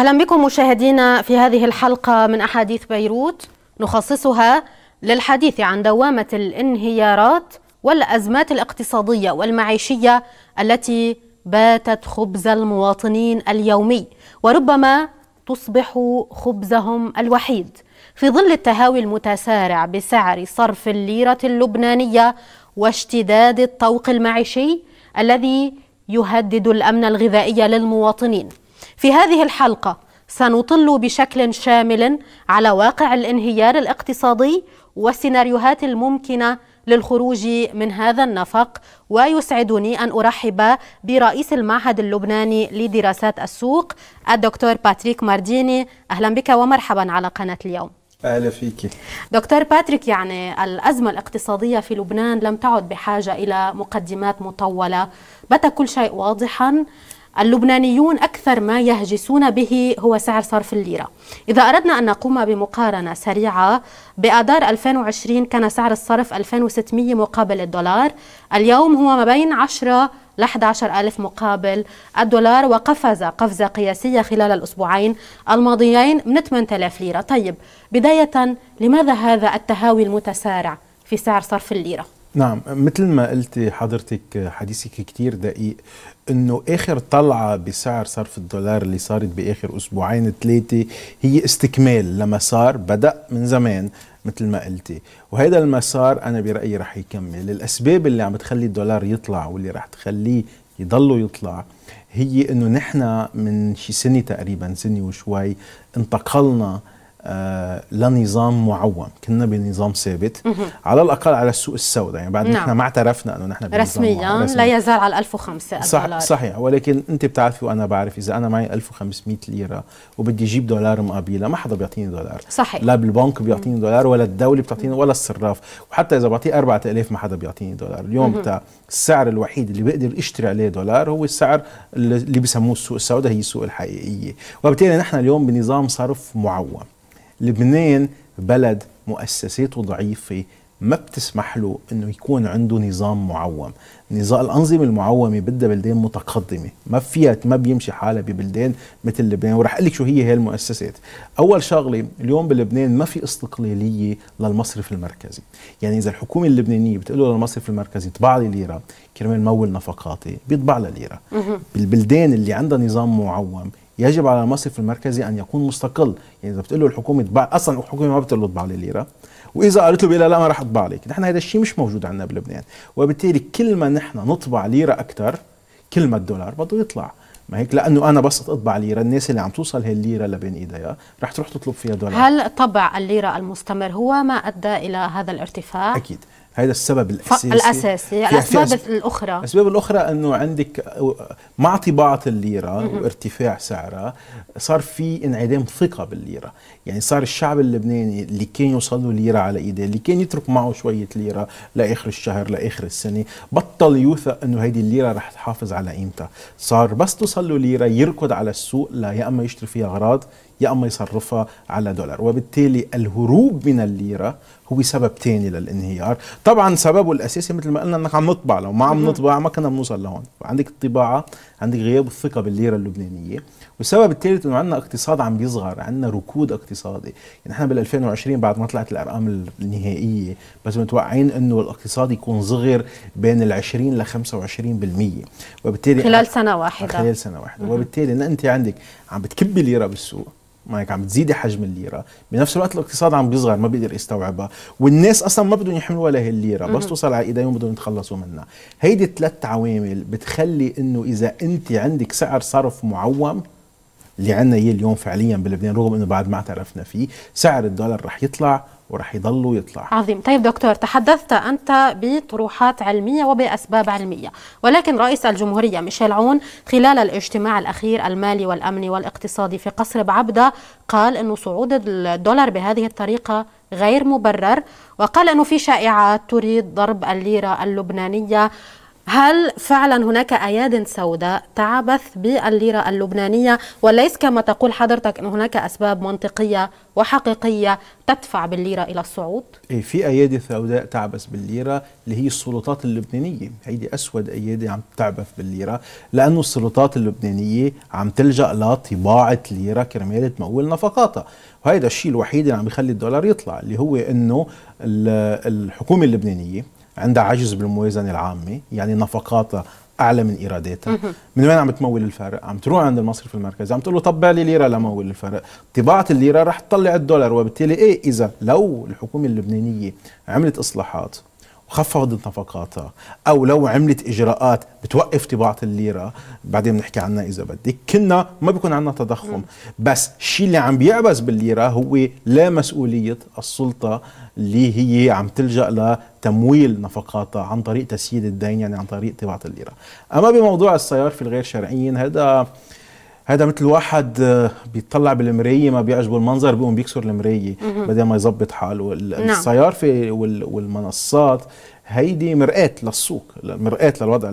أهلا بكم مشاهدينا في هذه الحلقة من أحاديث بيروت نخصصها للحديث عن دوامة الانهيارات والأزمات الاقتصادية والمعيشية التي باتت خبز المواطنين اليومي وربما تصبح خبزهم الوحيد في ظل التهاوي المتسارع بسعر صرف الليرة اللبنانية واشتداد الطوق المعيشي الذي يهدد الأمن الغذائي للمواطنين في هذه الحلقة سنطل بشكل شامل على واقع الانهيار الاقتصادي والسيناريوهات الممكنة للخروج من هذا النفق ويسعدني أن أرحب برئيس المعهد اللبناني لدراسات السوق الدكتور باتريك مارديني أهلا بك ومرحبا على قناة اليوم أهلا فيك دكتور باتريك يعني الأزمة الاقتصادية في لبنان لم تعد بحاجة إلى مقدمات مطولة بات كل شيء واضحا اللبنانيون أكثر ما يهجسون به هو سعر صرف الليرة إذا أردنا أن نقوم بمقارنة سريعة بآذار 2020 كان سعر الصرف 2600 مقابل الدولار اليوم هو ما بين 10 ل 11 ألف مقابل الدولار وقفز قفزة قياسية خلال الأسبوعين الماضيين من 8000 ليرة طيب بداية لماذا هذا التهاوي المتسارع في سعر صرف الليرة؟ نعم مثل ما قلتي حضرتك حديثك كتير دقيق انه اخر طلعه بسعر صرف الدولار اللي صارت باخر اسبوعين ثلاثه هي استكمال لما صار بدا من زمان مثل ما قلتي وهذا المسار انا برايي رح يكمل الاسباب اللي عم تخلي الدولار يطلع واللي رح تخليه يضله يطلع هي انه نحن من شي سنه تقريبا سنه وشوي انتقلنا آه، لنظام معوم كنا بنظام ثابت على الاقل على السوق السوداء يعني بعد نعم. نحن ما اعترفنا انه نحن رسميا رسمي. لا يزال على 1500 صح دولار صحيح ولكن انت بتعرفي وانا بعرف اذا انا معي 1500 ليره وبدي اجيب دولار مقابلها ما حدا بيعطيني دولار صحيح لا بالبنك بيعطيني دولار ولا الدوله بتعطيني ولا الصراف وحتى اذا بعطيه 4000 ما حدا بيعطيني دولار اليوم بتاع السعر الوحيد اللي بقدر اشتري عليه دولار هو السعر اللي بسموه السوق السوداء هي السوق الحقيقيه وبالتالي نحن اليوم بنظام صرف معوم لبنان بلد مؤسساته ضعيفة ما بتسمح له انه يكون عنده نظام معوم نظام الانظمه المعومه بدها بلدان متقدمه ما فيها ما بيمشي حالها ببلدان مثل لبنان ورح لك شو هي هي المؤسسات اول شغله اليوم بلبنان ما في استقلاليه للمصرف المركزي يعني اذا الحكومه اللبنانيه بتقول له للمصرف المركزي طبع لي ليره كرمال مول نفقاتي بيطبع لها ليره بالبلدان اللي عندها نظام معوم يجب على المصرف المركزي ان يكون مستقل يعني اذا بتقول له الحكومه اطبع اصلا الحكومه ما بتقول له اطبع لي ليره واذا قالت له بلا لا ما راح اطبع لك نحن هذا الشيء مش موجود عندنا بلبنان وبالتالي كل ما نحن نطبع ليره اكثر كل ما الدولار بده يطلع ما هيك لانه انا بس اطبع ليره الناس اللي عم توصل هالليره لبين ايديها رح تروح تطلب فيها دولار هل طبع الليره المستمر هو ما ادى الى هذا الارتفاع اكيد هذا السبب الاساسي الاساس الاسباب الاخرى الاسباب الاخرى انه عندك مع طباعه الليره وارتفاع سعرها صار في انعدام ثقه بالليره يعني صار الشعب اللبناني اللي كان يوصل له ليره على ايديه اللي كان يترك معه شويه ليره لاخر الشهر لاخر السنه بطل يوثق انه هيدي الليره رح تحافظ على قيمتها صار بس توصل له ليره يركض على السوق لا يا اما يشتري فيها اغراض يا اما يصرفها على دولار وبالتالي الهروب من الليره هو سبب ثاني للانهيار طبعا سببه الاساسي مثل ما قلنا انك عم نطبع لو ما عم نطبع ما كنا بنوصل لهون عندك الطباعه عندك غياب الثقه بالليره اللبنانيه والسبب الثالث انه عندنا اقتصاد عم بيصغر عندنا ركود اقتصادي يعني احنا بال 2020 بعد ما طلعت الارقام النهائيه بس متوقعين انه الاقتصاد يكون صغر بين ال 20 ل 25% وبالتالي خلال سنه واحده خلال سنه واحده وبالتالي انت عندك عم بتكبي ليره بالسوق هيك عم تزيدي حجم الليره بنفس الوقت الاقتصاد عم بيصغر ما بيقدر يستوعبها والناس اصلا ما بدهم يحملوا لهي الليره بس توصل على ايديهم بدهم يتخلصوا منها هيدي ثلاث عوامل بتخلي انه اذا انت عندك سعر صرف معوم اللي عندنا اياه اليوم فعليا بلبنان رغم انه بعد ما اعترفنا فيه سعر الدولار رح يطلع وراح يضلوا يطلع عظيم طيب دكتور تحدثت أنت بطروحات علمية وبأسباب علمية ولكن رئيس الجمهورية ميشيل عون خلال الاجتماع الأخير المالي والأمني والاقتصادي في قصر بعبدة قال أنه صعود الدولار بهذه الطريقة غير مبرر وقال أنه في شائعات تريد ضرب الليرة اللبنانية هل فعلا هناك اياد سوداء تعبث بالليره اللبنانيه وليس كما تقول حضرتك ان هناك اسباب منطقيه وحقيقيه تدفع بالليره الى الصعود؟ إيه في ايادي سوداء تعبث بالليره اللي هي السلطات اللبنانيه، هيدي اسود ايادي عم تعبث بالليره لانه السلطات اللبنانيه عم تلجا لطباعه ليره كرمال تمول نفقاتها، وهيدا الشيء الوحيد اللي عم يخلي الدولار يطلع اللي هو انه الحكومه اللبنانيه عندها عجز بالموازنه العامه يعني نفقاتها اعلى من ايراداتها من وين عم تمول الفرق عم تروح عند المصرف المركزي عم تقول له طبع لي ليره لمول الفرق طباعه الليره رح تطلع الدولار وبالتالي ايه اذا لو الحكومه اللبنانيه عملت اصلاحات خفضت نفقاتها او لو عملت اجراءات بتوقف طباعه الليره بعدين بنحكي عنها اذا بدك كنا ما بيكون عندنا تضخم بس الشيء اللي عم بيعبث بالليره هو لا مسؤوليه السلطه اللي هي عم تلجا لتمويل نفقاتها عن طريق تسييد الدين يعني عن طريق طباعه الليره اما بموضوع في الغير شرعيين هذا هذا مثل واحد آه، بيطلع بالمرايه ما بيعجبه المنظر بيقوم بيكسر المرايه بدل ما يظبط حاله الصيارفه نعم. والمنصات هيدي مرآة للسوق مرآة للوضع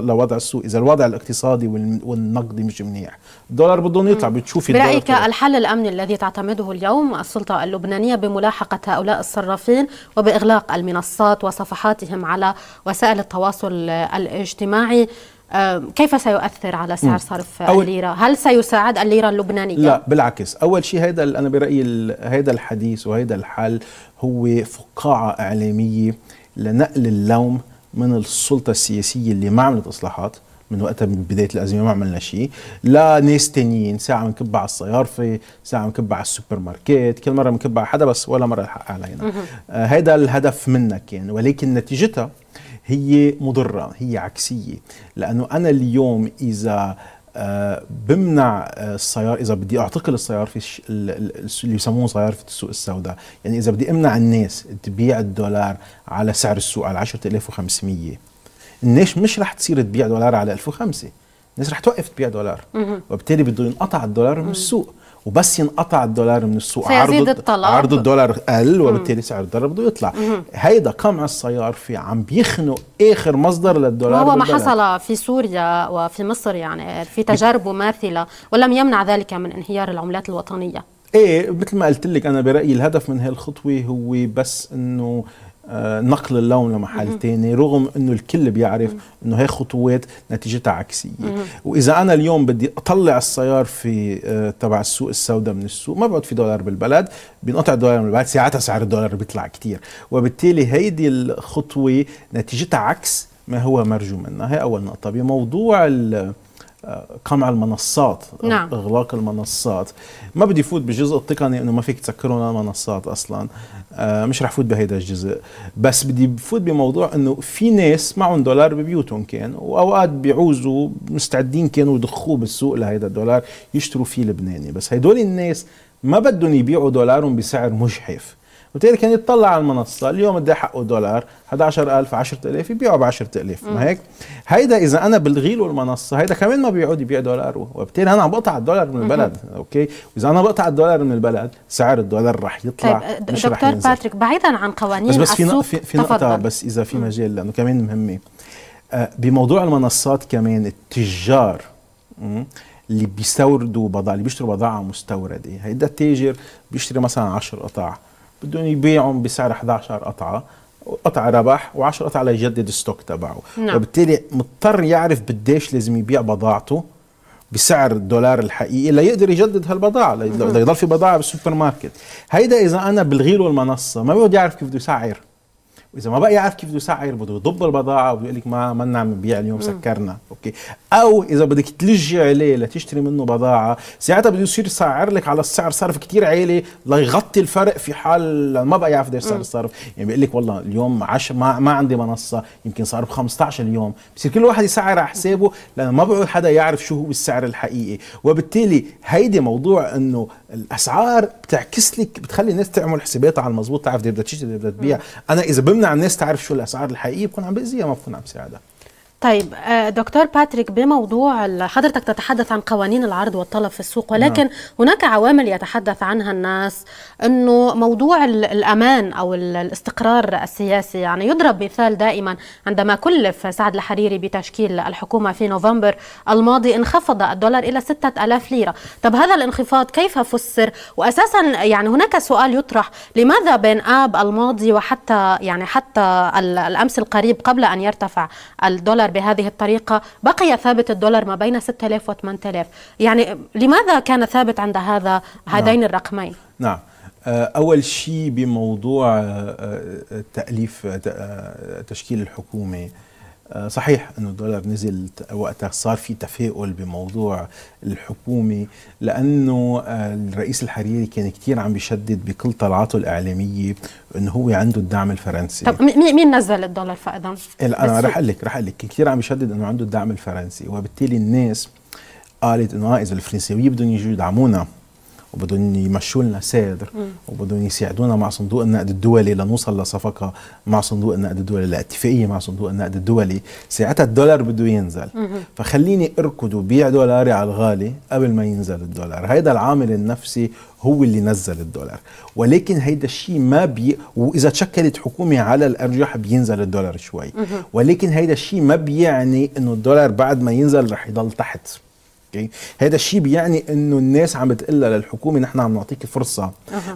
لوضع السوق إذا الوضع الاقتصادي والنقدي مش منيح الدولار بدهم يطلع بتشوفي برأيك الحل الأمني الذي تعتمده اليوم السلطة اللبنانية بملاحقة هؤلاء الصرافين وبإغلاق المنصات وصفحاتهم على وسائل التواصل الاجتماعي كيف سيؤثر على سعر صرف الليره؟ هل سيساعد الليره اللبنانيه؟ لا بالعكس، اول شيء هذا انا برايي هذا الحديث وهذا الحل هو فقاعه اعلاميه لنقل اللوم من السلطه السياسيه اللي ما عملت اصلاحات من وقتها من بدايه الازمه ما عملنا شيء لناس تانيين ساعه بنكب على الصيارفه ساعه بنكب على السوبر ماركت كل مره بنكب على حدا بس ولا مره الحق علينا هذا آه الهدف منا كان يعني. ولكن نتيجتها هي مضرة هي عكسية لأنه أنا اليوم إذا آه، بمنع آه، السيارة اذا بدي اعتقل الصيارفه اللي يسموه صيارفه السوق السوداء يعني اذا بدي امنع الناس تبيع الدولار على سعر السوق على 10500 الناس مش رح تصير تبيع دولار على 1005 الناس رح توقف تبيع دولار وبالتالي بده ينقطع الدولار من السوق وبس ينقطع الدولار من السوق عرض الطلب. عرض الدولار قل وبالتالي سعر الدولار بده يطلع هيدا قمع السيار في عم بيخنق اخر مصدر للدولار وهو ما حصل في سوريا وفي مصر يعني في تجارب ماثله ولم يمنع ذلك من انهيار العملات الوطنيه ايه مثل ما قلت لك انا برايي الهدف من هالخطوه هو بس انه آه، نقل اللون لمحل تاني رغم انه الكل بيعرف انه هي خطوات نتيجتها عكسيه واذا انا اليوم بدي اطلع السيار في آه، تبع السوق السوداء من السوق ما بقعد في دولار بالبلد بينقطع دولار من البلد ساعتها سعر الدولار بيطلع كتير وبالتالي هيدي الخطوه نتيجتها عكس ما هو مرجو منها هي اول نقطه بموضوع قمع المنصات نعم. اغلاق المنصات ما بدي فوت بالجزء التقني انه ما فيك تسكرون المنصات اصلا آه، مش رح فوت بهيدا الجزء بس بدي فوت بموضوع انه في ناس معهم دولار ببيوتهم كان واوقات بيعوزوا مستعدين كانوا يضخوه بالسوق لهيدا الدولار يشتروا فيه لبناني بس هدول الناس ما بدهم يبيعوا دولارهم بسعر مجحف وبالتالي كان يتطلع على المنصه اليوم بدي حقه دولار 11000 10000 يبيعه ب 10000 ما هيك هيدا اذا انا بلغي له المنصه هيدا كمان ما بيعود يبيع دولار وبالتالي انا عم بقطع الدولار من البلد اوكي واذا انا بقطع الدولار من البلد سعر الدولار رح يطلع طيب مش دكتور رح باتريك بعيدا عن قوانين بس, بس في في, في نقطه بس اذا في مجال لانه كمان مهمه آه، بموضوع المنصات كمان التجار اللي بيستوردوا بضاعه اللي بيشتروا بضاعه مستورده هيدا التاجر بيشتري مثلا 10 قطع بدهم يبيعهم بسعر 11 قطعه قطعه ربح و10 قطعه ليجدد الستوك تبعه نعم. فبالتالي مضطر يعرف قديش لازم يبيع بضاعته بسعر الدولار الحقيقي ليقدر يجدد هالبضاعه ليضل نعم. في بضاعه بالسوبر ماركت هيدا اذا انا بلغي له المنصه ما بده يعرف كيف بده يسعر واذا ما بقى يعرف كيف بده يسعر بده يضب البضاعه وبيقول لك ما ما عم نبيع اليوم سكرنا اوكي او اذا بدك تلجي عليه لتشتري منه بضاعه ساعتها بده يصير يسعر لك على السعر صرف كثير عالي ليغطي الفرق في حال ما بقى يعرف قديش سعر الصرف يعني بيقول لك والله اليوم عش ما, ما عندي منصه يمكن صار ب 15 اليوم بصير كل واحد يسعر على حسابه لانه ما بقول حدا يعرف شو هو السعر الحقيقي وبالتالي هيدي موضوع انه الاسعار بتعكس لك بتخلي الناس تعمل حسابات على المضبوط تعرف بدها تشتري بدها تبيع انا اذا بمنع عن الناس تعرف شو الاسعار الحقيقيه بكون عم باذيها ما بكون عم ساعدها طيب آه، دكتور باتريك بموضوع حضرتك تتحدث عن قوانين العرض والطلب في السوق نعم. ولكن نعم. هناك عوامل يتحدث عنها الناس انه موضوع الامان او الاستقرار السياسي يعني يضرب مثال دائما عندما كلف سعد الحريري بتشكيل الحكومه في نوفمبر الماضي انخفض الدولار الى 6000 ليره طب هذا الانخفاض كيف فسر واساسا يعني هناك سؤال يطرح لماذا بين اب الماضي وحتى يعني حتى الامس القريب قبل ان يرتفع الدولار الدولار بهذه الطريقة بقي ثابت الدولار ما بين 6000 و 8000 يعني لماذا كان ثابت عند هذا نعم. هذين نعم. الرقمين نعم آه، أول شيء بموضوع آه، آه، تأليف تشكيل الحكومة آه، صحيح انه الدولار نزل وقتها صار في تفاؤل بموضوع الحكومه لانه آه، الرئيس الحريري كان كثير عم بيشدد بكل طلعاته الاعلاميه انه هو عنده الدعم الفرنسي طب مين نزل الدولار فائدا؟ انا رح اقول لك رح اقول لك كثير عم بيشدد انه عنده الدعم الفرنسي وبالتالي الناس قالت انه آه، اذا الفرنسيين بدهم يجوا يدعمونا وبدهم يمشوا لنا سعر وبدهم يساعدونا مع صندوق النقد الدولي لنوصل لصفقه مع صندوق النقد الدولي لاتفاقيه مع صندوق النقد الدولي ساعتها الدولار بده ينزل فخليني اركض وبيع دولاري على الغالي قبل ما ينزل الدولار هيدا العامل النفسي هو اللي نزل الدولار ولكن هيدا الشيء ما بي واذا تشكلت حكومه على الارجح بينزل الدولار شوي ولكن هيدا الشيء ما بيعني انه الدولار بعد ما ينزل رح يضل تحت اوكي هذا الشيء بيعني انه الناس عم بتقلها للحكومه نحن عم نعطيك فرصه أه.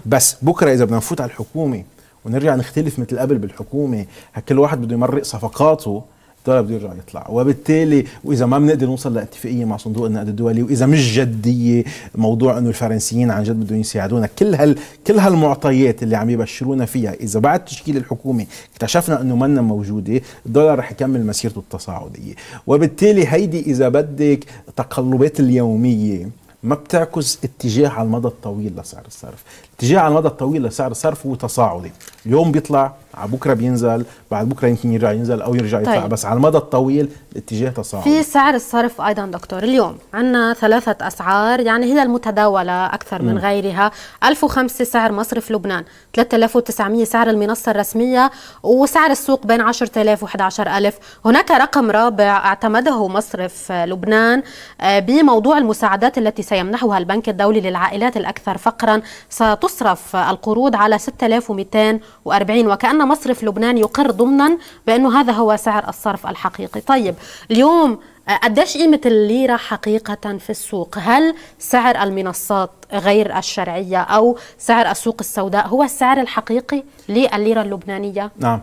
بس بكره اذا بدنا نفوت على الحكومه ونرجع نختلف مثل قبل بالحكومه كل واحد بده يمرق صفقاته الطلب بده يرجع يطلع وبالتالي واذا ما بنقدر نوصل لاتفاقيه مع صندوق النقد الدولي واذا مش جديه موضوع انه الفرنسيين عن جد بدهم يساعدونا كل هال كل هالمعطيات اللي عم يبشرونا فيها اذا بعد تشكيل الحكومه اكتشفنا انه منا موجوده الدولار رح يكمل مسيرته التصاعديه وبالتالي هيدي اذا بدك تقلبات اليوميه ما بتعكس اتجاه على المدى الطويل لسعر الصرف اتجاه على المدى الطويل لسعر الصرف هو تصاعدي اليوم بيطلع على بكره بينزل بعد بكره يمكن يرجع ينزل او يرجع يطلع طيب. بس على المدى الطويل الاتجاه تصاعدي في سعر الصرف ايضا دكتور اليوم عندنا ثلاثه اسعار يعني هي المتداوله اكثر من م. غيرها 1005 سعر مصرف لبنان 3900 سعر المنصه الرسميه وسعر السوق بين 10000 و11000 هناك رقم رابع اعتمده مصرف لبنان آه، بموضوع المساعدات التي سيمنحها البنك الدولي للعائلات الأكثر فقرا ستصرف القروض على 6240 وكأن مصرف لبنان يقر ضمنا بأنه هذا هو سعر الصرف الحقيقي طيب اليوم آه، قديش قيمة الليرة حقيقة في السوق؟ هل سعر المنصات غير الشرعية أو سعر السوق السوداء هو السعر الحقيقي للليرة اللبنانية؟ نعم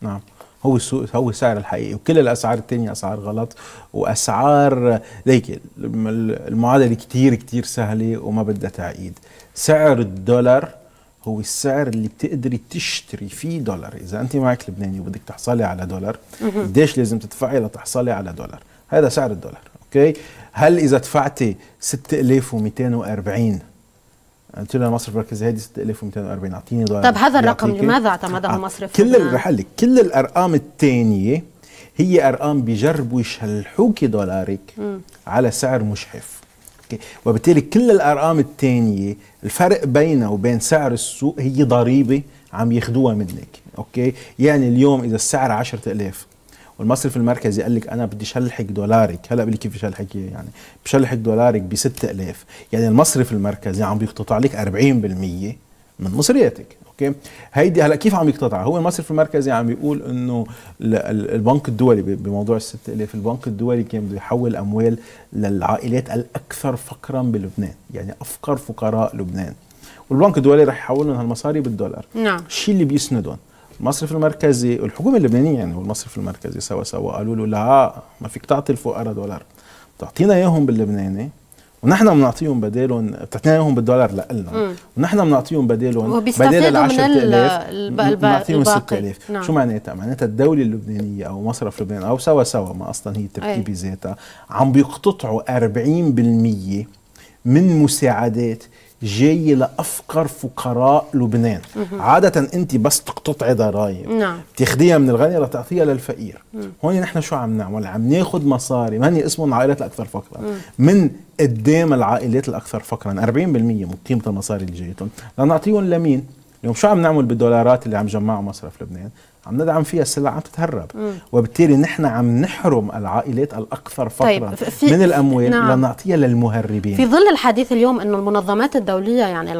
نعم هو السوق هو السعر الحقيقي وكل الاسعار التانية اسعار غلط واسعار ليك المعادله كتير كتير سهله وما بدها تعقيد سعر الدولار هو السعر اللي بتقدري تشتري فيه دولار اذا انت معك لبناني وبدك تحصلي على دولار قديش لازم تدفعي لتحصلي على دولار هذا سعر الدولار اوكي هل اذا دفعتي 6240 قلت له المصرف المركزي هادي 6240 اعطيني دولار طب هذا الرقم لماذا اعتمده آه، مصرف كل الرحلة كل الارقام الثانيه هي ارقام بجربوا يشلحوكي دولارك م. على سعر مشحف وبالتالي كل الارقام الثانيه الفرق بينها وبين سعر السوق هي ضريبه عم ياخذوها منك اوكي يعني اليوم اذا السعر 10000 والمصرف المركزي قال لك انا بدي شلحك دولارك هلا بقول لك كيف شلحك يعني بشلحك دولارك ب 6000 يعني المصرف المركزي عم بيقتطع لك 40% من مصرياتك اوكي هيدي هلا كيف عم يقتطع هو المصرف المركزي عم بيقول انه البنك الدولي بموضوع ال 6000 البنك الدولي كان بده يحول اموال للعائلات الاكثر فقرا بلبنان يعني افقر فقراء لبنان والبنك الدولي رح يحول لهم هالمصاري بالدولار نعم الشيء اللي بيسندهم المصرف المركزي والحكومه اللبنانيه يعني والمصرف المركزي سوا سوا قالوا له لا ما فيك تعطي الفقراء دولار بتعطينا اياهم باللبناني ونحن بنعطيهم بدالهم بتعطينا اياهم بالدولار لنا ونحن بنعطيهم بدالهم بدال ال 10000 بنعطيهم 6000 شو معناتها؟ معناتها الدوله اللبنانيه او مصرف لبنان او سوا سوا ما اصلا هي إيه. تركي ذاتها عم بيقتطعوا 40% من مساعدات جاي لافقر فقراء لبنان عاده انت بس تقتطعي ضرائب نعم تاخديها من الغني لتعطيها للفقير هون نحن شو عم نعمل عم ناخذ مصاري من اسمهم العائلات الاكثر فقرا من قدام العائلات الاكثر فقرا 40% من قيمه المصاري اللي جايتهم لنعطيهم لمين اليوم شو عم نعمل بالدولارات اللي عم جمعها مصرف لبنان عم ندعم فيها السلع عم تتهرب مم. وبالتالي نحن عم نحرم العائلات الاكثر طيب، فقرا طيب من الاموال نعم. لنعطيها للمهربين في ظل الحديث اليوم انه المنظمات الدوليه يعني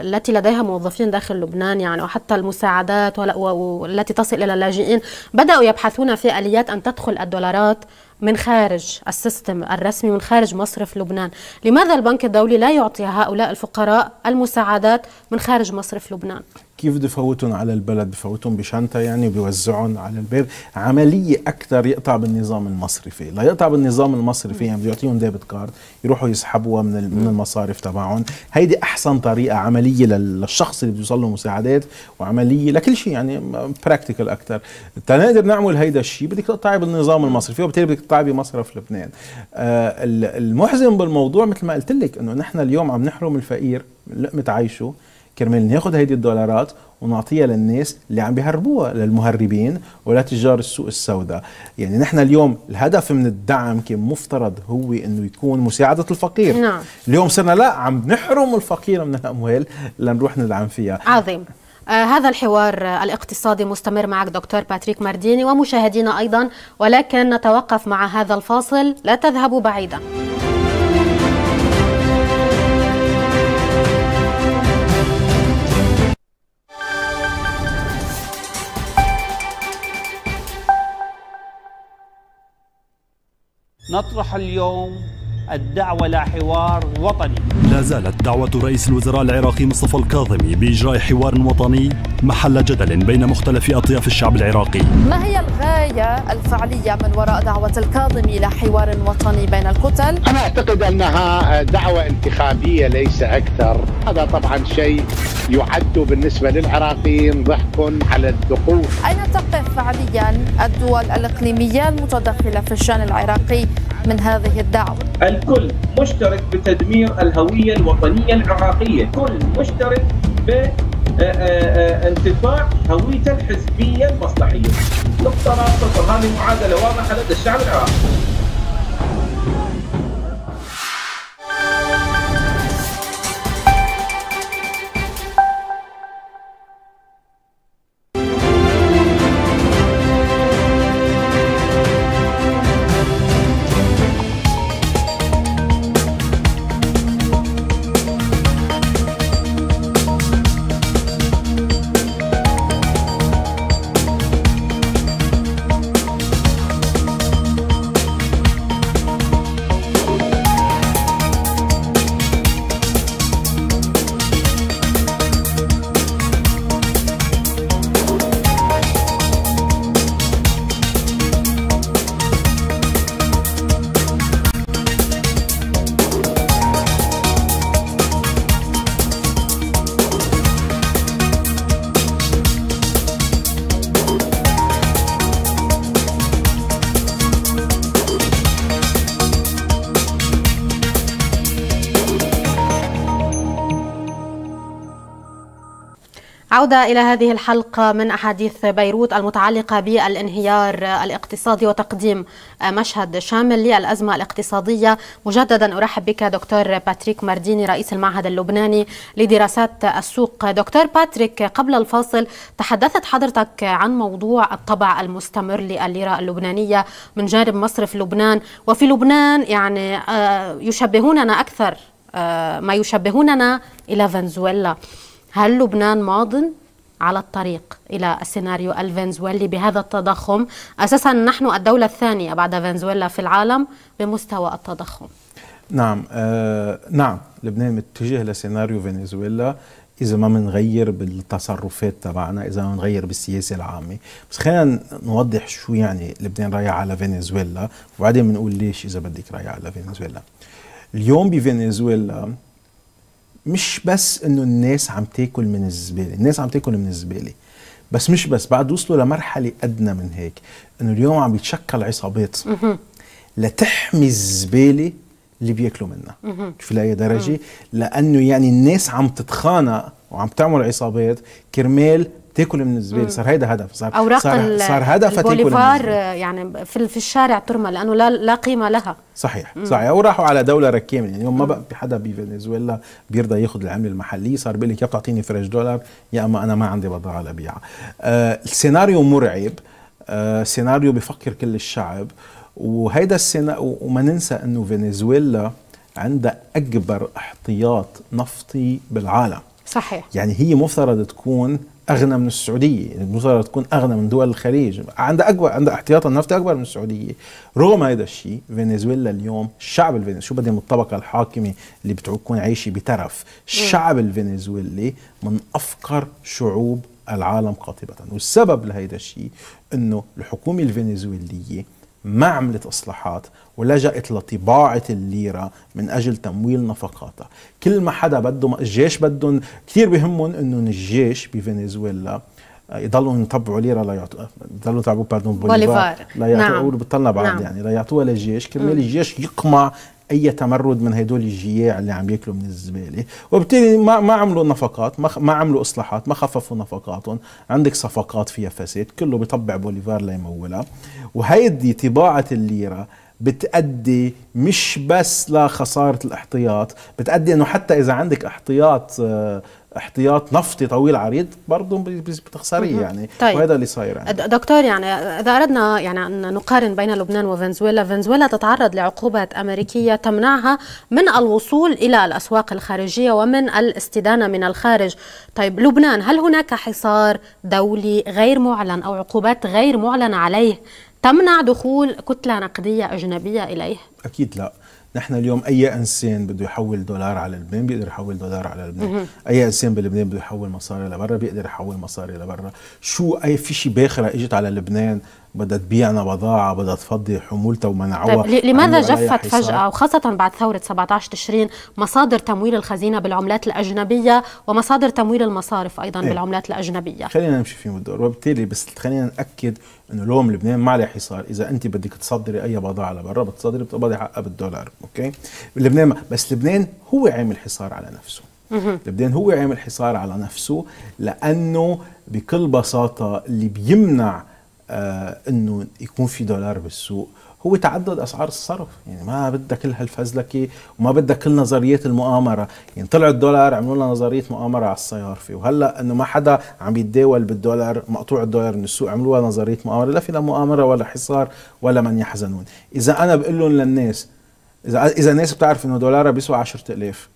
التي لديها موظفين داخل لبنان يعني وحتى المساعدات والتي تصل الى اللاجئين بداوا يبحثون في اليات ان تدخل الدولارات من خارج السيستم الرسمي من خارج مصرف لبنان لماذا البنك الدولي لا يعطي هؤلاء الفقراء المساعدات من خارج مصرف لبنان كيف بفوتهم على البلد بفوتهم بشنطه يعني بيوزعهم على الباب عمليه اكثر يقطع بالنظام المصرفي لا يقطع بالنظام المصرفي يعني بده يعطيهم ديبت كارد يروحوا يسحبوها من من المصارف تبعهم هيدي احسن طريقه عمليه للشخص اللي بيوصل له مساعدات وعمليه لكل شيء يعني براكتيكال اكثر تنقدر نعمل هيدا الشيء بدك تقطعي بالنظام المصرفي وبالتالي بدك تقطعي بمصرف لبنان آه المحزن بالموضوع مثل ما قلت لك انه نحن اليوم عم نحرم الفقير لقمه عيشه كرمال ناخذ هيدي الدولارات ونعطيها للناس اللي عم بيهربوها للمهربين ولا تجار السوق السوداء يعني نحن اليوم الهدف من الدعم كان مفترض هو انه يكون مساعده الفقير نعم. اليوم صرنا لا عم نحرم الفقير من الاموال لنروح ندعم فيها عظيم آه هذا الحوار آه الاقتصادي مستمر معك دكتور باتريك مارديني ومشاهدينا ايضا ولكن نتوقف مع هذا الفاصل لا تذهبوا بعيدا نطرح اليوم الدعوة لحوار وطني لا زالت دعوة رئيس الوزراء العراقي مصطفى الكاظمي بإجراء حوار وطني محل جدل بين مختلف أطياف الشعب العراقي ما هي الغاية الفعلية من وراء دعوة الكاظمي لحوار وطني بين الكتل؟ أنا أعتقد أنها دعوة انتخابية ليس أكثر هذا طبعا شيء يعد بالنسبة للعراقيين ضحك على الدخول أين تقف فعليا الدول الإقليمية المتدخلة في الشأن العراقي من هذه الدعوة الكل مشترك بتدمير الهوية الوطنية العراقية كل مشترك بانتفاع آه، آه، آه، هويته الحزبية المصلحية نقطة لا هذه معادلة واضحة لدى الشعب العراقي العودة إلى هذه الحلقة من أحاديث بيروت المتعلقة بالانهيار الاقتصادي وتقديم مشهد شامل للأزمة الاقتصادية مجددا أرحب بك دكتور باتريك مارديني رئيس المعهد اللبناني لدراسات السوق دكتور باتريك قبل الفاصل تحدثت حضرتك عن موضوع الطبع المستمر للليرة اللبنانية من جانب مصرف لبنان وفي لبنان يعني آه، يشبهوننا أكثر آه، ما يشبهوننا إلى فنزويلا هل لبنان ماضٍ على الطريق إلى السيناريو الفنزويلي بهذا التضخم أساسا نحن الدولة الثانية بعد فنزويلا في العالم بمستوى التضخم نعم آه نعم لبنان متجه لسيناريو فنزويلا اذا ما بنغير بالتصرفات تبعنا اذا ما بنغير بالسياسه العامه بس خلينا نوضح شو يعني لبنان رايح على فنزويلا وبعدين بنقول ليش اذا بدك رايح على فنزويلا اليوم بفنزويلا مش بس انه الناس عم تاكل من الزباله الناس عم تاكل من الزباله بس مش بس بعد وصلوا لمرحله ادنى من هيك انه اليوم عم يتشكل عصابات لتحمي الزباله اللي بياكلوا منها شوف لاي درجه لانه يعني الناس عم تتخانق وعم تعمل عصابات كرمال تاكل من الزباله صار هيدا هدف صار اوراق صار, صار هدف البوليفار يعني في, في الشارع ترمى لانه لا, لا قيمه لها صحيح مم. صحيح وراحوا على دوله ركامه يعني اليوم ما بقى في حدا بفنزويلا بيرضى ياخذ العمله المحليه صار بيقول لك يا بتعطيني فريش دولار يا اما انا ما عندي بضاعه لبيعها آه السيناريو مرعب آه سيناريو بفكر كل الشعب وهيدا السيناريو وما ننسى انه فنزويلا عندها اكبر احتياط نفطي بالعالم صحيح يعني هي مفترض تكون اغنى من السعوديه المصادره يعني تكون اغنى من دول الخليج عندها اكبر عندها احتياطا النفط اكبر من السعوديه رغم هذا الشيء فنزويلا اليوم الشعب الفنزويلي شو بدي من الطبقه الحاكمه اللي بتكون عايشه بترف الشعب الفنزويلي من افقر شعوب العالم قاطبه والسبب لهذا الشيء انه الحكومه الفنزويليه ما عملت اصلاحات ولجأت لطباعة الليرة من أجل تمويل نفقاتها كل ما حدا بده الجيش بدهم كثير بهمهم أنهم الجيش بفنزويلا آه، يضلوا يطبعوا ليره ليعطوا يضلوا يطبعوا باردون بوليفار لا يعطوا نعم. بتطلع بعض نعم. يعني لا يعطوها للجيش كرمال الجيش يقمع اي تمرد من هدول الجياع اللي عم ياكلوا من الزباله وبالتالي ما ما عملوا نفقات ما, ما عملوا اصلاحات ما خففوا نفقاتهم عندك صفقات فيها فساد كله بيطبع بوليفار ليمولها وهيدي طباعه الليره بتأدي مش بس لخسارة الاحتياط بتأدي أنه حتى إذا عندك احتياط آه، احتياط نفطي طويل عريض برضه بتخسريه يعني طيب. وهذا اللي صاير يعني. دكتور يعني اذا اردنا يعني ان نقارن بين لبنان وفنزويلا فنزويلا تتعرض لعقوبات امريكيه تمنعها من الوصول الى الاسواق الخارجيه ومن الاستدانه من الخارج طيب لبنان هل هناك حصار دولي غير معلن او عقوبات غير معلنه عليه تمنع دخول كتله نقديه اجنبيه اليه اكيد لا نحن اليوم اي انسان بده يحول دولار على لبنان بيقدر يحول دولار على لبنان اي انسان بلبنان بده يحول مصاري لبرا بيقدر يحول مصاري لبرا شو اي في شيء باخره اجت على لبنان بدها تبيعنا بضاعة بدها تفضي حمولتها ومنعوها طيب لماذا جفت فجأة وخاصة بعد ثورة 17 تشرين مصادر تمويل الخزينة بالعملات الأجنبية ومصادر تمويل المصارف أيضا إيه؟ بالعملات الأجنبية خلينا نمشي فيهم الدور وبالتالي بس خلينا نأكد انه لوم لبنان ما عليه حصار اذا انت بدك تصدري اي بضاعه لبرا بتصدري بتقبضي حقها بالدولار اوكي لبنان بس لبنان هو عامل حصار على نفسه لبنان هو عامل حصار على نفسه لانه بكل بساطه اللي بيمنع آه، انه يكون في دولار بالسوق هو تعدد اسعار الصرف يعني ما بدها كل هالفزلكه وما بدها كل نظريات المؤامره يعني طلع الدولار عملوا لنا نظريه مؤامره على الصيارفه وهلا انه ما حدا عم يتداول بالدولار مقطوع الدولار من السوق لنا نظريه مؤامره لا في لا مؤامره ولا حصار ولا من يحزنون اذا انا بقول لهم للناس اذا اذا الناس بتعرف انه دولارها بيسوى 10000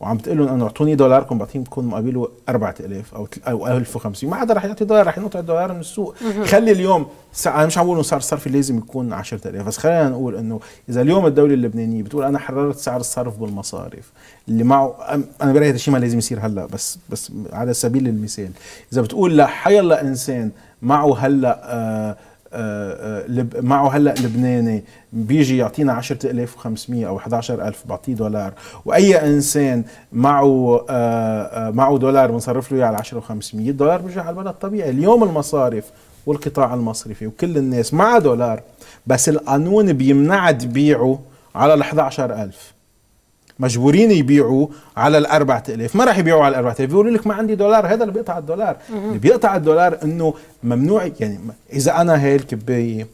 وعم بتقول لهم انه اعطوني دولاركم بعطيهم بكون مقابله 4000 او او 1050 ما حدا رح يعطي دولار رح ينقطع الدولار من السوق خلي اليوم انا مش عم بقول انه سعر الصرف لازم يكون 10000 بس خلينا نقول انه اذا اليوم الدوله اللبنانيه بتقول انا حررت سعر الصرف بالمصارف اللي معه انا برايي هذا الشيء ما لازم يصير هلا بس بس على سبيل المثال اذا بتقول لا حيلا انسان معه هلا آه آه، آه، معه هلا لبناني بيجي يعطينا 10500 او 11000 بعطيه دولار واي انسان معه آه، معه دولار بنصرف له اياه على 10500 دولار بيرجع على البلد طبيعي اليوم المصارف والقطاع المصرفي وكل الناس مع دولار بس القانون بيمنع تبيعه على ال 11000 مجبورين يبيعوا على ال 4000 ما راح يبيعوا على ال 4000 بيقولوا لك ما عندي دولار هذا اللي بيقطع الدولار اللي بيقطع الدولار انه ممنوع يعني اذا انا هاي الكبايه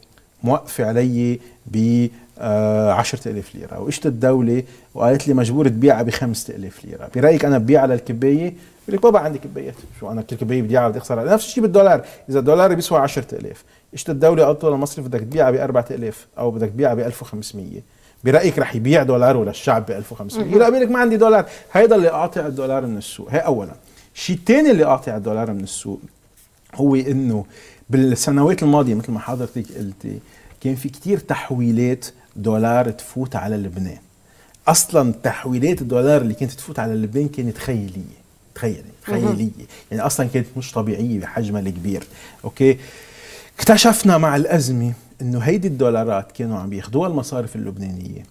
موقفه علي ب 10000 آه، ليره واجت الدوله وقالت لي مجبور تبيعها ب 5000 ليره برايك انا ببيع على الكبايه بقول لك بابا عندي كبايات شو انا كل كبايه بدي بدي اخسر نفس الشيء بالدولار اذا الدولار بيسوى 10000 اجت الدوله قالت له لمصرف بدك تبيعها ب 4000 او بدك تبيعها ب 1500 برايك رح يبيع دولاره للشعب ب 1500 يقول لك ما عندي دولار هيدا اللي قاطع الدولار من السوق هي اولا الشيء الثاني اللي قاطع الدولار من السوق هو انه بالسنوات الماضيه مثل ما حضرتك قلتي كان في كتير تحويلات دولار تفوت على لبنان اصلا تحويلات الدولار اللي كانت تفوت على لبنان كانت خياليه تخيلي خياليه يعني اصلا كانت مش طبيعيه بحجمها الكبير اوكي اكتشفنا مع الازمه انه هيدي الدولارات كانوا عم ياخذوها المصارف اللبنانيه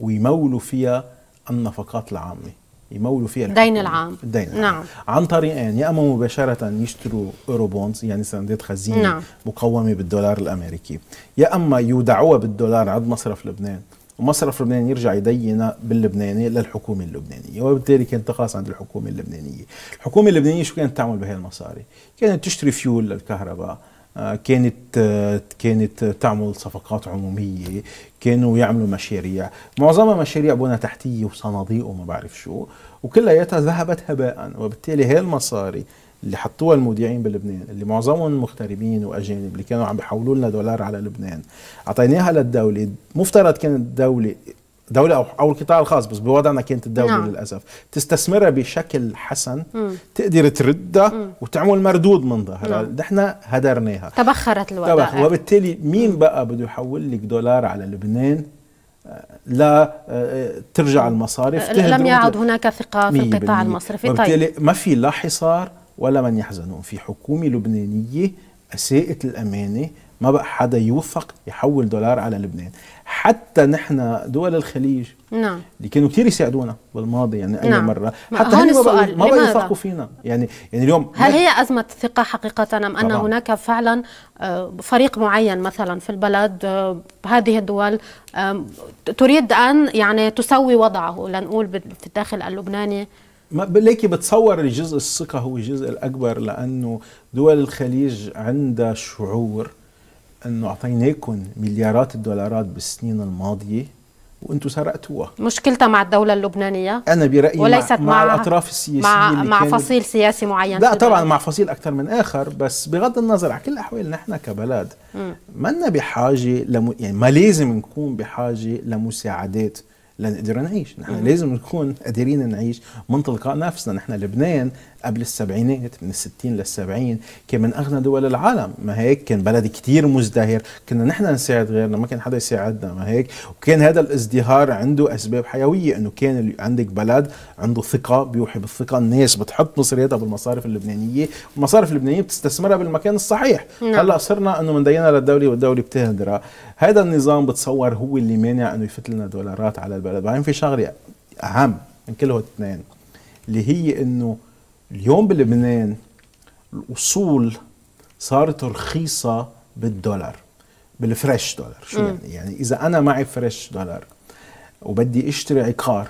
ويمولوا فيها النفقات العامه يمولوا فيها الدين العام الدين العام. نعم عن طريقين إيه؟ يا اما مباشره يشتروا اورو بونز يعني سندات خزينه نعم. مقومه بالدولار الامريكي يا اما يودعوها بالدولار عند مصرف لبنان ومصرف لبنان يرجع يدينا باللبناني للحكومة اللبنانية وبالتالي كانت تخلص عند الحكومة اللبنانية الحكومة اللبنانية شو كانت تعمل بهي المصاري كانت تشتري فيول للكهرباء آه، كانت آه، كانت تعمل صفقات عموميه كانوا يعملوا مشاريع معظمها مشاريع بنى تحتيه وصناديق وما بعرف شو وكلياتها ذهبت هباء وبالتالي هي المصاري اللي حطوها المودعين بلبنان اللي معظمهم مغتربين واجانب اللي كانوا عم بيحولوا لنا دولار على لبنان اعطيناها للدوله مفترض كانت الدوله دولة أو أو القطاع الخاص بس بوضعنا كانت الدولة نعم. للأسف تستثمرها بشكل حسن مم. تقدر تردها مم. وتعمل مردود من ظهرها نعم. نحن هدرناها تبخرت الوضع تبخ. وبالتالي مين بقى بده يحول لك دولار على لبنان آه، لا آه، ترجع المصارف لم يعد هناك ثقة في القطاع المصرفي طيب. وبالتالي طيب. ما في لا حصار ولا من يحزنون في حكومة لبنانية أساءت الأمانة ما بقى حدا يوفق يحول دولار على لبنان حتى نحن دول الخليج نعم اللي كانوا كثير يساعدونا بالماضي يعني اي نعم. مره حتى هون السؤال ما بقى يثقوا فينا يعني يعني اليوم هل هي ازمه ثقه حقيقه ام ان طبعا. هناك فعلا آه، فريق معين مثلا في البلد آه، هذه الدول تريد ان يعني تسوي وضعه لنقول في الداخل اللبناني ما ليكي بتصور الجزء الثقه هو الجزء الاكبر لانه دول الخليج عندها شعور انه اعطيناكم مليارات الدولارات بالسنين الماضيه وانتم سرقتوها مشكلتها مع الدولة اللبنانية أنا برأيي وليست مع, مع, مع الأطراف السياسية مع, مع فصيل سياسي معين لا طبعا مع فصيل أكثر من آخر بس بغض النظر على كل الأحوال نحن كبلد ما بحاجة لم... يعني ما لازم نكون بحاجة لمساعدات لنقدر نعيش نحن لازم نكون قادرين نعيش من تلقاء نفسنا نحن لبنان قبل السبعينات من الستين للسبعين كان من أغنى دول العالم ما هيك كان بلد كتير مزدهر كنا نحن نساعد غيرنا ما كان حدا يساعدنا ما هيك وكان هذا الازدهار عنده أسباب حيوية أنه كان عندك بلد عنده ثقة بيوحي بالثقة الناس بتحط مصرياتها بالمصارف اللبنانية المصارف اللبنانية بتستثمرها بالمكان الصحيح نعم. هلأ صرنا أنه مندينها للدولة والدولة بتهدرها هذا النظام بتصور هو اللي مانع أنه يفت لنا دولارات على البلد بعدين في شغلة أهم من كل اثنين اللي هي انه اليوم بلبنان الاصول صارت رخيصه بالدولار بالفريش دولار شو يعني يعني اذا انا معي فريش دولار وبدي اشتري عقار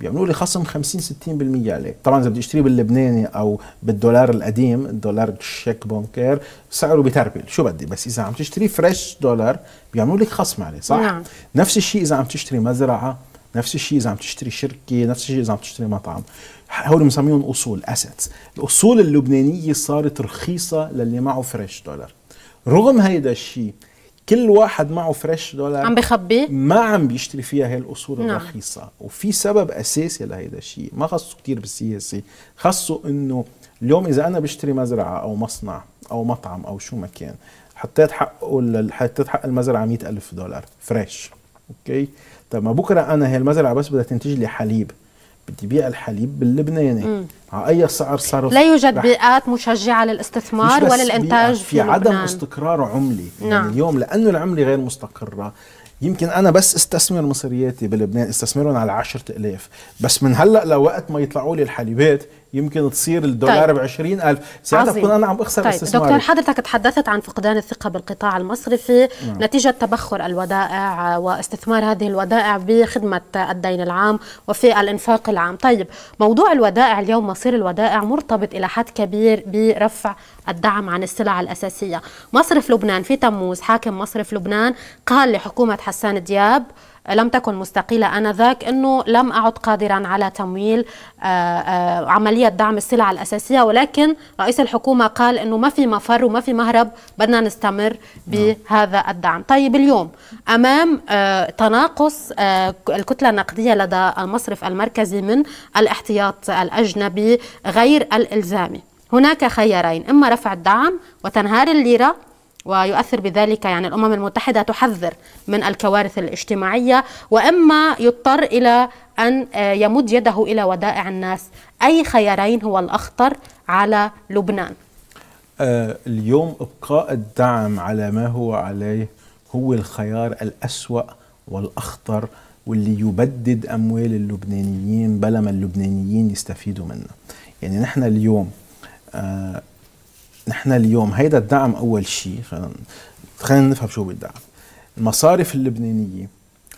بيعملوا لي خصم 50 60% عليه طبعا اذا بدي اشتريه باللبناني او بالدولار القديم الدولار شيك بونكير سعره بتربل شو بدي بس اذا عم تشتري فريش دولار بيعملوا لك خصم عليه صح نعم. نفس الشيء اذا عم تشتري مزرعه نفس الشيء اذا عم تشتري شركه نفس الشيء اذا عم تشتري مطعم اللي مسميهم اصول اسيتس الاصول اللبنانيه صارت رخيصه للي معه فريش دولار رغم هيدا الشيء كل واحد معه فريش دولار عم بخبي ما عم بيشتري فيها هي الاصول نعم. الرخيصه وفي سبب اساسي لهيدا الشيء ما خصه كثير بالسياسه خصه انه اليوم اذا انا بشتري مزرعه او مصنع او مطعم او شو ما كان حطيت حقه حطيت حق المزرعه 100000 دولار فريش اوكي طب ما بكره انا هي المزرعه بس بدها تنتج لي حليب بدي بيع الحليب باللبناني على اي سعر صرف لا يوجد بيئات مشجعه للاستثمار ولا الانتاج في, في عدم استقرار عملي نعم. يعني اليوم لانه العمله غير مستقره يمكن انا بس استثمر مصرياتي بلبنان استثمرهم على 10000 بس من هلا لوقت ما يطلعوا لي الحليبات يمكن تصير الدولار طيب. ب 20000 ساعتها بكون انا عم بخسر طيب. استثماري دكتور حضرتك تحدثت عن فقدان الثقه بالقطاع المصرفي نعم. نتيجه تبخر الودائع واستثمار هذه الودائع بخدمه الدين العام وفي الانفاق العام طيب موضوع الودائع اليوم مصير الودائع مرتبط الى حد كبير برفع الدعم عن السلع الأساسية مصرف لبنان في تموز حاكم مصرف لبنان قال لحكومة حسان دياب لم تكن مستقيلة آنذاك أنه لم أعد قادرا على تمويل آه، آه، عملية دعم السلع الأساسية ولكن رئيس الحكومة قال أنه ما في مفر وما في مهرب بدنا نستمر بهذا الدعم طيب اليوم أمام آه، تناقص الكتلة النقدية لدى المصرف المركزي من الاحتياط الأجنبي غير الإلزامي هناك خيارين إما رفع الدعم وتنهار الليرة ويؤثر بذلك يعني الأمم المتحدة تحذر من الكوارث الاجتماعية وإما يضطر إلى أن آه، يمد يده إلى ودائع الناس أي خيارين هو الأخطر على لبنان آه، اليوم إبقاء الدعم على ما هو عليه هو الخيار الأسوأ والأخطر واللي يبدد أموال اللبنانيين بلا ما اللبنانيين يستفيدوا منه يعني نحن اليوم آه نحن اليوم هيدا الدعم اول شيء خلينا نفهم شو بالدعم المصارف اللبنانيه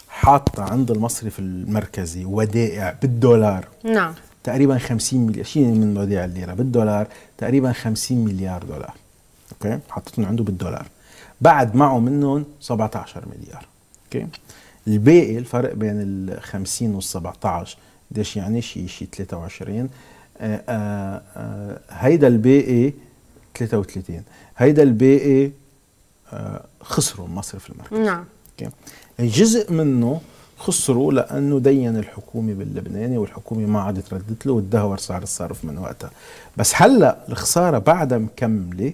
حاطه عند المصرف المركزي ودائع بالدولار نعم تقريبا 50 مليار شيء من ودائع الليره بالدولار تقريبا 50 مليار دولار اوكي حاطتهم عنده بالدولار بعد معه منهم 17 مليار اوكي الباقي الفرق بين ال 50 وال 17 قديش يعني شيء شيء 23 هيدا الباقي 33 هيدا الباقي خسروا المصرف المركزي نعم جزء منه خسروا لانه دين الحكومه باللبناني والحكومه ما عادت ردت له وتدهور سعر الصرف من وقتها بس هلا الخساره بعدها مكمله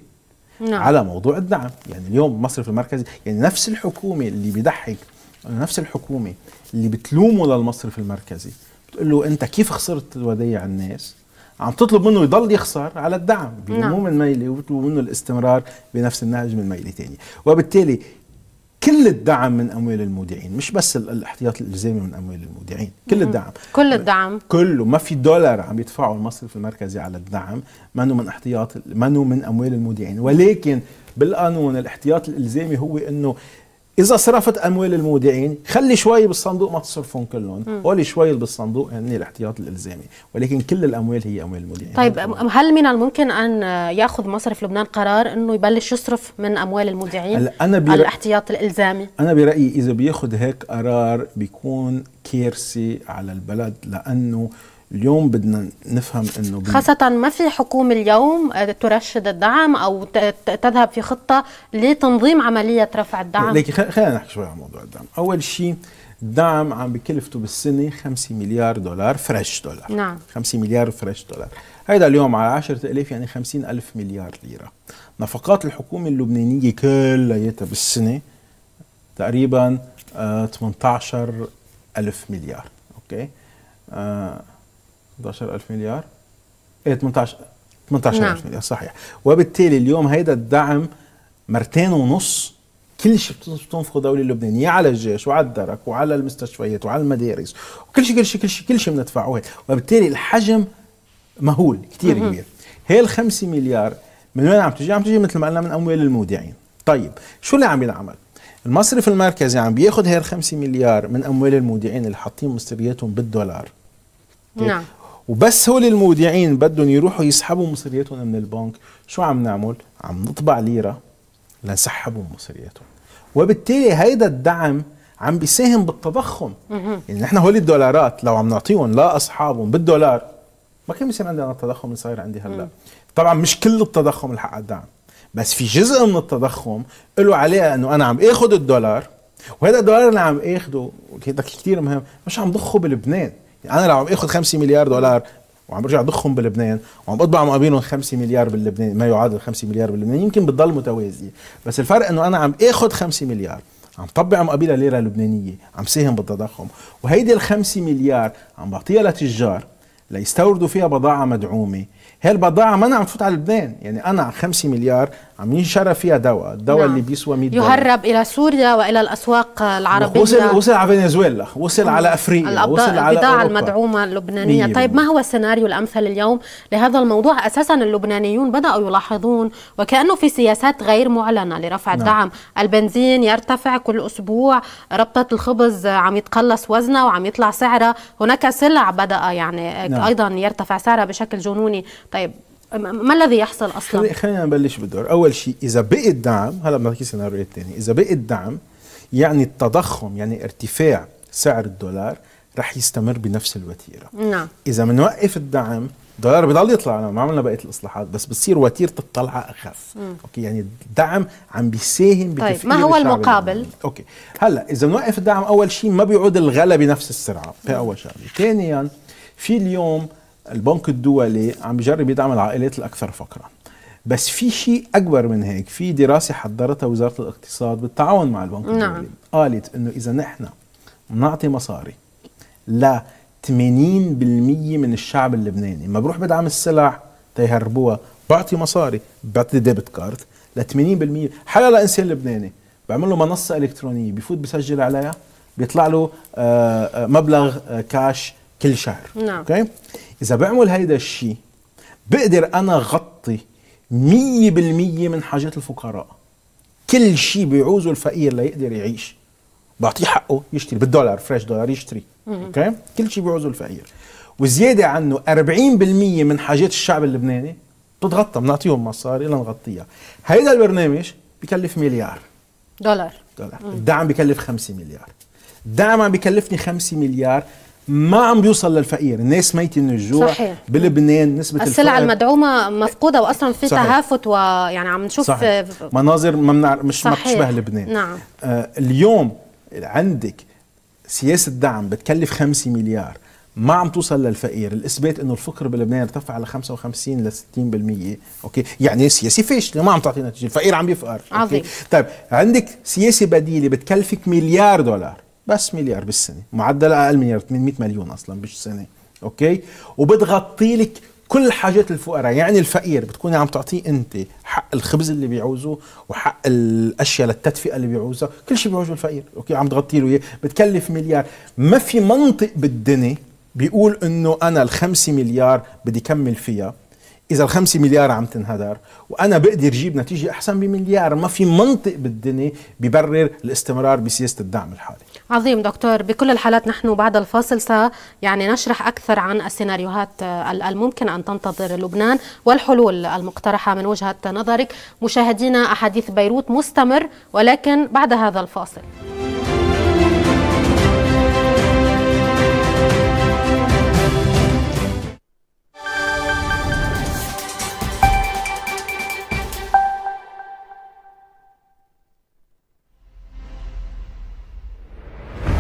نعم. على موضوع الدعم يعني اليوم المصرف المركزي يعني نفس الحكومه اللي بيضحك نفس الحكومه اللي بتلومه للمصرف المركزي بتقول له انت كيف خسرت الوديع الناس عم تطلب منه يضل يخسر على الدعم نعم. مو من ميله وبيطلبوا منه الاستمرار بنفس النهج من ميله ثانيه وبالتالي كل الدعم من اموال المودعين مش بس الاحتياط الالزامي من اموال المودعين كل الدعم كل الدعم كله ما في دولار عم يدفعه المصرف المركزي على الدعم منه من احتياط منه من اموال المودعين ولكن بالقانون الاحتياط الالزامي هو انه اذا صرفت اموال المودعين خلي شوي بالصندوق ما تصرفهم كلهم قولي شوي بالصندوق يعني الاحتياط الالزامي ولكن كل الاموال هي اموال المودعين طيب هل من الممكن ان ياخذ مصرف لبنان قرار انه يبلش يصرف من اموال المودعين أنا على الاحتياط الالزامي انا برايي اذا بياخذ هيك قرار بيكون كارثه على البلد لانه اليوم بدنا نفهم انه خاصة ما في حكومة اليوم آه، ترشد الدعم او تذهب في خطة لتنظيم عملية رفع الدعم لكن خلينا نحكي شوي عن موضوع الدعم، أول شيء الدعم عم بكلفته بالسنة 5 مليار دولار فريش دولار نعم 5 مليار فريش دولار، هيدا اليوم على 10000 يعني 50,000 مليار ليرة نفقات الحكومة اللبنانية كلياتها بالسنة تقريبا 18 آه، ألف مليار أوكي آه 11000 مليار ايه 18 18000 نعم. مليار صحيح وبالتالي اليوم هيدا الدعم مرتين ونص كل شيء بتنفقه الدوله اللبنانيه على الجيش وعلى الدرك وعلى المستشفيات وعلى المدارس وكل شيء كل شيء كل شيء كل شيء بندفعه وبالتالي الحجم مهول كثير كبير هي ال 5 مليار من وين عم تجي؟ عم تجي مثل ما قلنا من اموال المودعين طيب شو اللي عم ينعمل؟ المصرف المركزي عم بياخذ هي ال 5 مليار من اموال المودعين اللي حاطين مصرياتهم بالدولار نعم وبس هول المودعين بدهم يروحوا يسحبوا مصرياتهم من البنك شو عم نعمل عم نطبع ليره لنسحبهم مصرياتهم وبالتالي هيدا الدعم عم بيساهم بالتضخم يعني نحن هول الدولارات لو عم نعطيهم لا اصحابهم بالدولار ما كان بيصير عندنا التضخم اللي صاير عندي هلا طبعا مش كل التضخم الحق الدعم بس في جزء من التضخم له علاقه انه انا عم اخذ الدولار وهذا الدولار اللي عم اخده وهذا كثير مهم مش عم ضخه بلبنان يعني انا لو عم اخذ 5 مليار دولار وعم برجع ضخهم بلبنان وعم اطبع مقابلهم 5 مليار باللبنان ما يعادل 5 مليار باللبنان يمكن بتضل متوازيه بس الفرق انه انا عم اخذ 5 مليار عم طبع مقابلها ليره لبنانيه عم ساهم بالتضخم وهيدي ال 5 مليار عم بعطيها لتجار ليستوردوا فيها بضاعه مدعومه هالبضاعه ما انا عم فوت على لبنان يعني انا 5 مليار عم شرى فيها دواء الدواء نعم. اللي بيسوى 100 يهرب الى سوريا والى الاسواق العربيه وصل وصل على فنزويلا وصل نعم. على افريقيا وصل على البضاعه المدعومه اللبنانيه طيب ما هو السيناريو الامثل اليوم لهذا الموضوع اساسا اللبنانيون بداوا يلاحظون وكانه في سياسات غير معلنه لرفع نعم. الدعم البنزين يرتفع كل اسبوع ربطه الخبز عم يتقلص وزنه وعم يطلع سعرها هناك سلع بدا يعني نعم. ايضا يرتفع سعرها بشكل جنوني طيب ما الذي يحصل اصلا؟ خلينا نبلش بالدور، اول شيء اذا بقي الدعم هلا بنحكي سيناريو الثاني، اذا بقي الدعم يعني التضخم يعني ارتفاع سعر الدولار رح يستمر بنفس الوتيره نعم اذا بنوقف الدعم الدولار بضل يطلع ما عملنا بقيه الاصلاحات بس بتصير وتيره الطلعه اخف مم. اوكي يعني الدعم عم بيساهم طيب ما هو المقابل العالمي. اوكي هلا اذا بنوقف الدعم اول شيء ما بيعود الغلا بنفس السرعه هي اول شغله ثانيا في اليوم البنك الدولي عم بيجرب يدعم العائلات الاكثر فقرا بس في شيء اكبر من هيك في دراسه حضرتها وزاره الاقتصاد بالتعاون مع البنك نعم. الدولي نعم. قالت انه اذا نحن بنعطي مصاري ل 80% من الشعب اللبناني ما بروح بدعم السلع تيهربوها بعطي مصاري بعطي ديبت كارد ل 80% حلا لانسان لبناني بعمل له منصه الكترونيه بفوت بسجل عليها بيطلع له آه، آه، مبلغ كاش آه، كل شهر نعم اوكي اذا بعمل هيدا الشيء بقدر انا غطي 100% من حاجات الفقراء كل شيء بيعوزه الفقير ليقدر يعيش بعطيه حقه يشتري بالدولار فريش دولار يشتري اوكي كل شيء بيعوزه الفقير وزياده عنه 40% من حاجات الشعب اللبناني بتتغطى بنعطيهم مصاري لنغطيها هيدا البرنامج بكلف مليار دولار دولار الدعم بكلف 5 مليار الدعم عم بكلفني 5 مليار ما عم بيوصل للفقير الناس ميتة من الجوع صحيح. بلبنان نسبة السلع الفقر المدعومة مفقودة وأصلا في صحيح. تهافت ويعني عم نشوف صحيح. مناظر ما منع... مش ما بتشبه لبنان نعم. آه اليوم عندك سياسة دعم بتكلف 5 مليار ما عم توصل للفقير الإثبات أنه الفقر بلبنان ارتفع على 55 ل 60% أوكي يعني سياسة فاشلة ما عم تعطي نتيجة الفقير عم يفقر عظيم. طيب عندك سياسة بديلة بتكلفك مليار دولار بس مليار بالسنه معدل اقل من 800 مليون اصلا بالسنه اوكي وبتغطي لك كل حاجات الفقراء يعني الفقير بتكوني عم تعطيه انت حق الخبز اللي بيعوزه وحق الاشياء للتدفئه اللي بيعوزها كل شيء بيعوزه الفقير اوكي عم تغطي له اياه بتكلف مليار ما في منطق بالدنيا بيقول انه انا ال 5 مليار بدي كمل فيها اذا الخمسة مليار عم تنهدر وانا بقدر اجيب نتيجه احسن بمليار ما في منطق بالدنيا ببرر الاستمرار بسياسه الدعم الحالي عظيم دكتور بكل الحالات نحن بعد الفاصل س يعني نشرح اكثر عن السيناريوهات الممكن ان تنتظر لبنان والحلول المقترحه من وجهه نظرك مشاهدينا احاديث بيروت مستمر ولكن بعد هذا الفاصل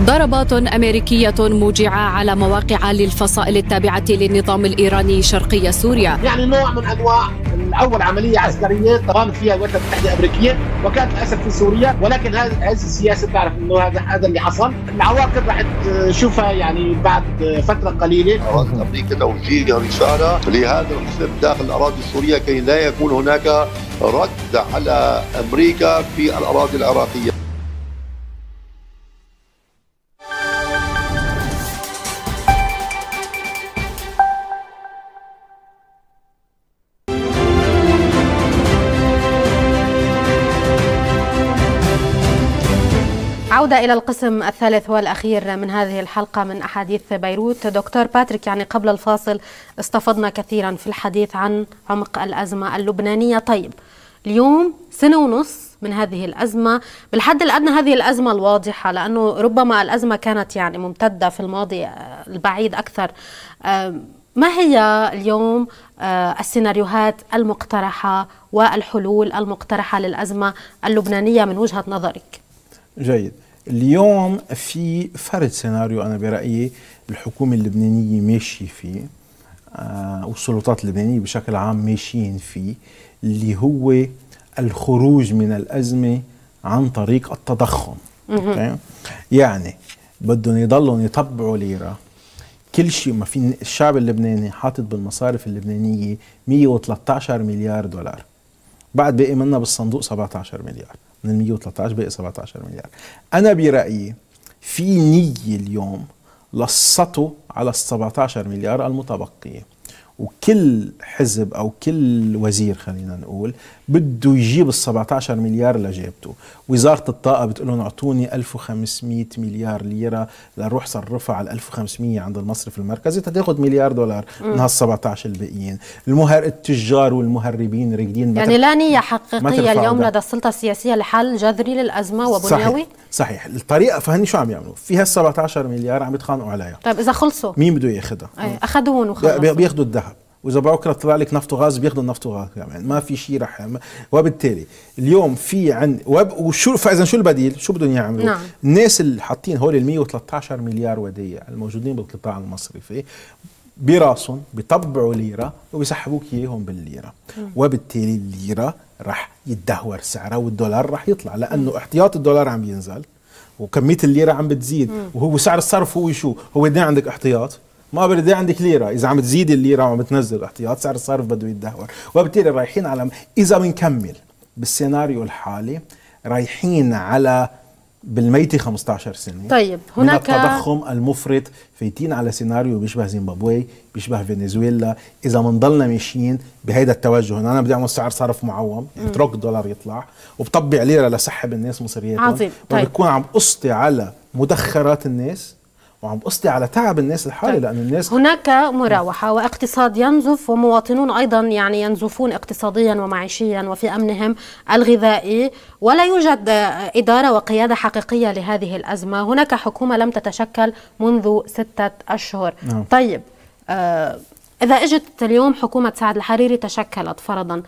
ضربات أمريكية موجعة على مواقع للفصائل التابعة للنظام الإيراني شرقي سوريا يعني نوع من أنواع الأول عملية عسكرية قامت فيها الولايات المتحدة الأمريكية وكانت للأسف في سوريا ولكن هذه السياسة تعرف أنه هذا هذا اللي حصل العواقب راح تشوفها يعني بعد فترة قليلة أرادت أمريكا توجيه رسالة لهذا القسم داخل الأراضي السورية كي لا يكون هناك رد على أمريكا في الأراضي العراقية نعود إلى القسم الثالث والأخير من هذه الحلقة من أحاديث بيروت دكتور باتريك يعني قبل الفاصل استفضنا كثيرا في الحديث عن عمق الأزمة اللبنانية طيب اليوم سنة ونص من هذه الأزمة بالحد الأدنى هذه الأزمة الواضحة لأنه ربما الأزمة كانت يعني ممتدة في الماضي آه، البعيد أكثر ما هي اليوم آه، السيناريوهات المقترحة والحلول المقترحة للأزمة اللبنانية من وجهة نظرك؟ جيد اليوم في فرد سيناريو انا برايي الحكومه اللبنانيه ماشيه فيه آه والسلطات اللبنانيه بشكل عام ماشيين فيه اللي هو الخروج من الازمه عن طريق التضخم يعني بدهم يضلوا يطبعوا ليره كل شيء ما في الشعب اللبناني حاطط بالمصارف اللبنانيه 113 مليار دولار بعد بقي منا بالصندوق 17 مليار من ال 113 بقي 17 مليار انا برايي في نيه اليوم لصته على ال 17 مليار المتبقيه وكل حزب او كل وزير خلينا نقول بده يجيب ال 17 مليار لجيبته، وزاره الطاقه بتقول لهم اعطوني 1500 مليار ليره لروح صرفها على 1500 عند المصرف المركزي تاخذ مليار دولار من هال 17 الباقيين، المهر التجار والمهربين راكدين يعني لا نيه حقيقيه اليوم لدى السلطه السياسيه لحل جذري للازمه وبنيوي؟ صحيح صحيح، الطريقه فهني شو عم يعملوا؟ في هال 17 مليار عم يتخانقوا عليها طيب اذا خلصوا مين بده ياخذها؟ اخذوهم وخلصوا بياخذوا الذهب واذا بكره طلع لك نفط وغاز بياخذوا النفط وغاز يعني ما في شيء رح وبالتالي اليوم في عند وشو فاذا شو البديل؟ شو بدهم يعملوا؟ نعم. الناس اللي حاطين هول ال 113 مليار وديعه الموجودين بالقطاع المصرفي براسهم بيطبعوا ليره وبيسحبوك اياهم بالليره نعم. وبالتالي الليره رح يتدهور سعرها والدولار رح يطلع لانه احتياط الدولار عم ينزل وكميه الليره عم بتزيد مم. نعم. وهو سعر الصرف هو شو؟ هو دين إيه عندك احتياط ما برد عندك ليره اذا عم تزيد الليره وعم تنزل الاحتياط سعر الصرف بده يتدهور وبالتالي رايحين على اذا بنكمل بالسيناريو الحالي رايحين على بالميتي 15 سنه طيب هناك من التضخم المفرط فايتين على سيناريو بيشبه زيمبابوي بيشبه فنزويلا اذا بنضلنا ماشيين بهيدا التوجه انا بدي اعمل سعر صرف معوم اترك الدولار يطلع وبطبع ليره لسحب الناس مصرياتهم عظيم طيب وبكون عم قصتي على مدخرات الناس وعم بقصدي على تعب الناس الحالي طيب. لأن الناس هناك مراوحة واقتصاد ينزف ومواطنون أيضا يعني ينزفون اقتصاديا ومعيشيا وفي أمنهم الغذائي ولا يوجد إدارة وقيادة حقيقية لهذه الأزمة هناك حكومة لم تتشكل منذ ستة أشهر نعم. طيب آه إذا إجت اليوم حكومة سعد الحريري تشكلت فرضا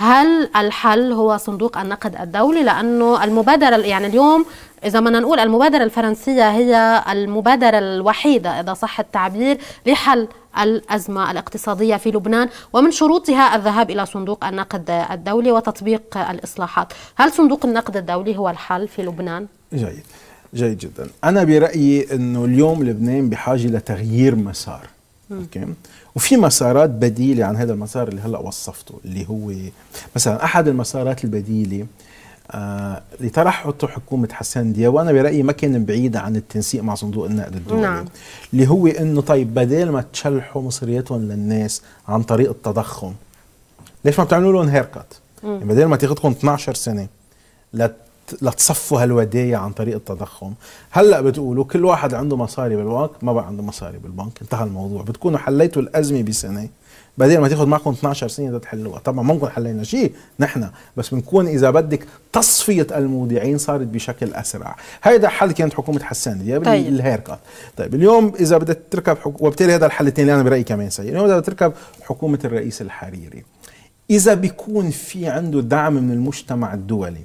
هل الحل هو صندوق النقد الدولي لانه المبادره يعني اليوم إذا بدنا نقول المبادرة الفرنسية هي المبادرة الوحيدة إذا صح التعبير لحل الأزمة الاقتصادية في لبنان ومن شروطها الذهاب إلى صندوق النقد الدولي وتطبيق الإصلاحات هل صندوق النقد الدولي هو الحل في لبنان؟ جيد جيد جدا أنا برأيي أنه اليوم لبنان بحاجة لتغيير مسار م. أوكي. وفي مسارات بديله عن هذا المسار اللي هلا وصفته اللي هو مثلا احد المسارات البديله آه اللي طرحته حكومة حسن دياب وأنا برأيي ما كان بعيد عن التنسيق مع صندوق النقد الدولي نعم. اللي هو إنه طيب بدل ما تشلحوا مصرياتهم للناس عن طريق التضخم ليش ما بتعملوا لهم هيركات يعني بدل ما تاخذكم 12 سنة لت لتصفوا هالودايع عن طريق التضخم هلا بتقولوا كل واحد عنده مصاري بالبنك ما بقى عنده مصاري بالبنك انتهى الموضوع بتكونوا حليتوا الازمه بسنه بدل ما تاخذ معكم 12 سنه تحلوها طبعا ما نكون حلينا شيء نحن بس بنكون اذا بدك تصفيه المودعين صارت بشكل اسرع هيدا حل كانت حكومه حسان دياب طيب. الهيركات طيب اليوم اذا بدك تركب حكومه وبالتالي هذا الحل الثاني انا برايي كمان سيء اليوم اذا بدك تركب حكومه الرئيس الحريري اذا بيكون في عنده دعم من المجتمع الدولي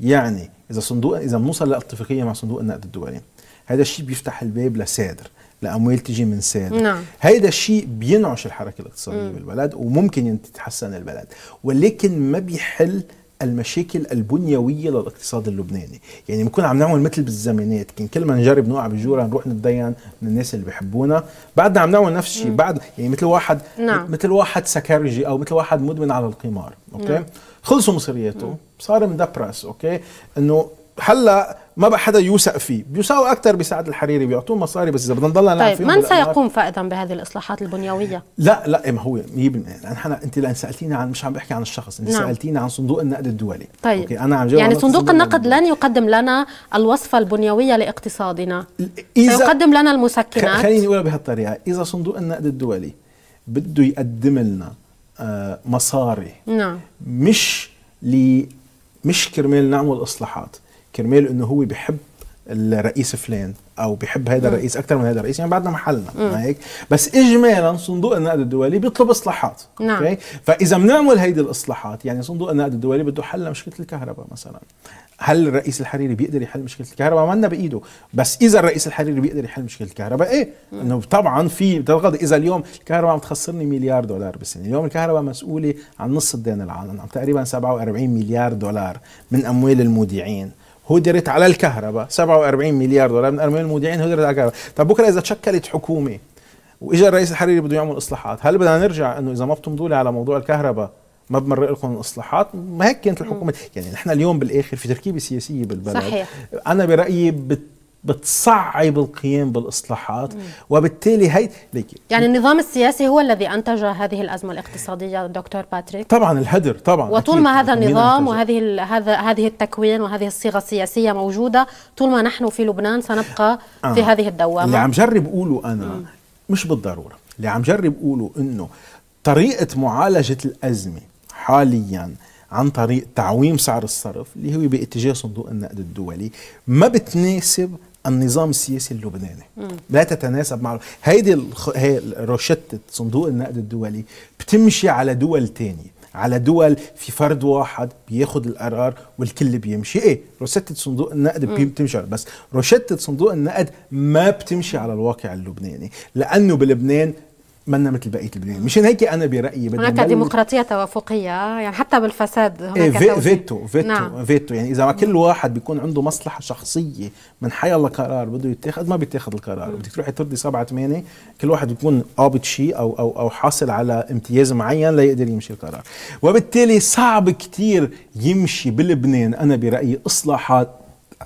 يعني اذا صندوق اذا بنوصل لاتفاقيه مع صندوق النقد الدولي هذا الشيء بيفتح الباب لسادر لاموال تجي من سادر نعم. هيدا الشيء بينعش الحركه الاقتصاديه مم. بالبلد وممكن تتحسن البلد ولكن ما بيحل المشاكل البنيويه للاقتصاد اللبناني، يعني بنكون عم نعمل مثل بالزمانات، كان كل ما نجرب نوقع بجوره نروح نتدين من الناس اللي بيحبونا، بعدنا عم نعمل نفس الشيء، بعد يعني مثل واحد نعم. مثل واحد سكرجي او مثل واحد مدمن على القمار، اوكي؟ نعم. خلصوا مصرياته صار مدبرس اوكي انه هلا ما بقى حدا يوثق فيه بيوثقوا اكثر بسعد الحريري بيعطوه مصاري بس اذا بدنا نضلنا نعرف طيب من سيقوم فائدا بهذه الاصلاحات البنيويه لا لا إيه ما هو 100% نحن يعني انت لان سالتيني عن مش عم بحكي عن الشخص انت نعم. سالتيني عن صندوق النقد الدولي طيب أوكي انا عم يعني صندوق النقد لن يقدم لنا الوصفه البنيويه لاقتصادنا إذا سيقدم لنا المسكنات خليني اقولها بهالطريقه اذا صندوق النقد الدولي بده يقدم لنا آه، مصاري نعم مش ل مش كرمال نعمل اصلاحات كرمال انه هو بحب الرئيس فلان او بحب هذا نعم. الرئيس اكثر من هذا الرئيس يعني بعدنا محلنا ما هيك بس اجمالا صندوق النقد الدولي بيطلب اصلاحات نعم. فاذا بنعمل هيدي الاصلاحات يعني صندوق النقد الدولي بده حل مشكله الكهرباء مثلا هل الرئيس الحريري بيقدر يحل مشكله الكهرباء؟ عملنا بايده، بس اذا الرئيس الحريري بيقدر يحل مشكله الكهرباء لنا بايده بس اذا الرييس الحريري بيقدر يحل مشكله الكهرباء ايه انه طبعا في اذا اليوم الكهرباء عم تخسرني مليار دولار بالسنه، اليوم الكهرباء مسؤوله عن نص الدين العالم، عم تقريبا 47 مليار دولار من اموال المودعين، هدرت على الكهرباء 47 مليار دولار من اموال المودعين هدرت على الكهرباء، طب بكره اذا تشكلت حكومه واجا الرئيس الحريري بده يعمل اصلاحات، هل بدنا نرجع انه اذا ما بتمضوا على موضوع الكهرباء ما بمرق لكم الاصلاحات ما هيك كانت الحكومه يعني نحن اليوم بالاخر في تركيبه سياسيه بالبلد صحيح. انا برايي بت بتصعب القيام بالاصلاحات مم. وبالتالي هي يعني النظام السياسي هو الذي انتج هذه الازمه الاقتصاديه دكتور باتريك طبعا الهدر طبعا وطول ما هذا النظام وهذه هذا هذه التكوين وهذه الصيغه السياسيه موجوده طول ما نحن في لبنان سنبقى آه. في هذه الدوامه اللي عم جرب اقوله انا مم. مش بالضروره اللي عم جرب اقوله انه طريقه معالجه الازمه حاليا عن طريق تعويم سعر الصرف اللي هو باتجاه صندوق النقد الدولي ما بتناسب النظام السياسي اللبناني مم. لا تتناسب مع هيدي الخ... هي روشتة صندوق النقد الدولي بتمشي على دول تانية على دول في فرد واحد بياخد القرار والكل بيمشي ايه روشتة صندوق النقد بتمشي بس روشتة صندوق النقد ما بتمشي على الواقع اللبناني لانه بلبنان منا مثل بقيه لبنان مشان هيك انا برايي بدنا هناك ديمقراطيه توافقيه يعني حتى بالفساد هناك إيه في فيتو فيتو نعم. فيتو يعني اذا ما كل واحد بيكون عنده مصلحه شخصيه من حي الله قرار بده يتاخذ ما بيتاخذ القرار بدك تروحي ترضي سبعة ثمانية كل واحد بيكون قابض شيء او او او حاصل على امتياز معين ليقدر يمشي القرار وبالتالي صعب كثير يمشي بلبنان انا برايي اصلاحات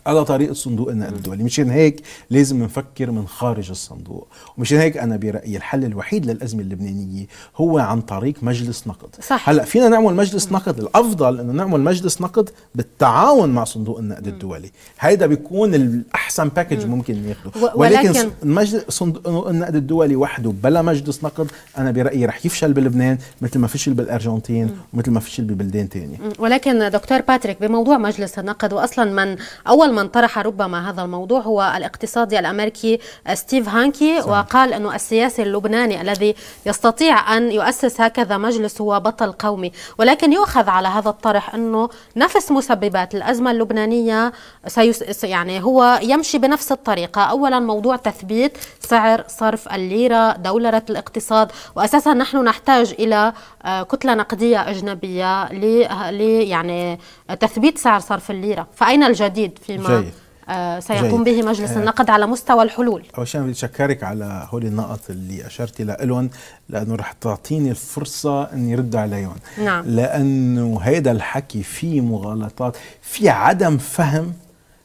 على طريق صندوق النقد الدولي مشان هيك لازم نفكر من خارج الصندوق ومشان هيك انا برايي الحل الوحيد للازمه اللبنانيه هو عن طريق مجلس نقد صح. هلا فينا نعمل مجلس نقد الافضل انه نعمل مجلس نقد بالتعاون مع صندوق النقد الدولي هيدا بيكون الاحسن باكج ممكن ناخده ولكن, ولكن صندوق النقد الدولي وحده بلا مجلس نقد انا برايي رح يفشل بلبنان مثل ما فشل بالارجنتين ومثل ما فشل ببلدان ثانيه ولكن دكتور باتريك بموضوع مجلس النقد واصلا من اول أول من طرح ربما هذا الموضوع هو الاقتصادي الأمريكي آه، ستيف هانكي صحيح. وقال أنه السياسي اللبناني الذي يستطيع أن يؤسس هكذا مجلس هو بطل قومي ولكن يؤخذ على هذا الطرح أنه نفس مسببات الأزمة اللبنانية سيس يعني هو يمشي بنفس الطريقة أولا موضوع تثبيت سعر صرف الليرة دولرة الاقتصاد وأساسا نحن نحتاج إلى آه، كتلة نقدية أجنبية ل يعني تثبيت سعر صرف الليرة فأين الجديد في فيما جيد. آه، سيقوم جيد. به مجلس آه، النقد على مستوى الحلول أول شيء بدي على هول النقط اللي أشرت لهم لأنه رح تعطيني الفرصة أني يرد عليهم نعم. لأنه هيدا الحكي فيه مغالطات في عدم فهم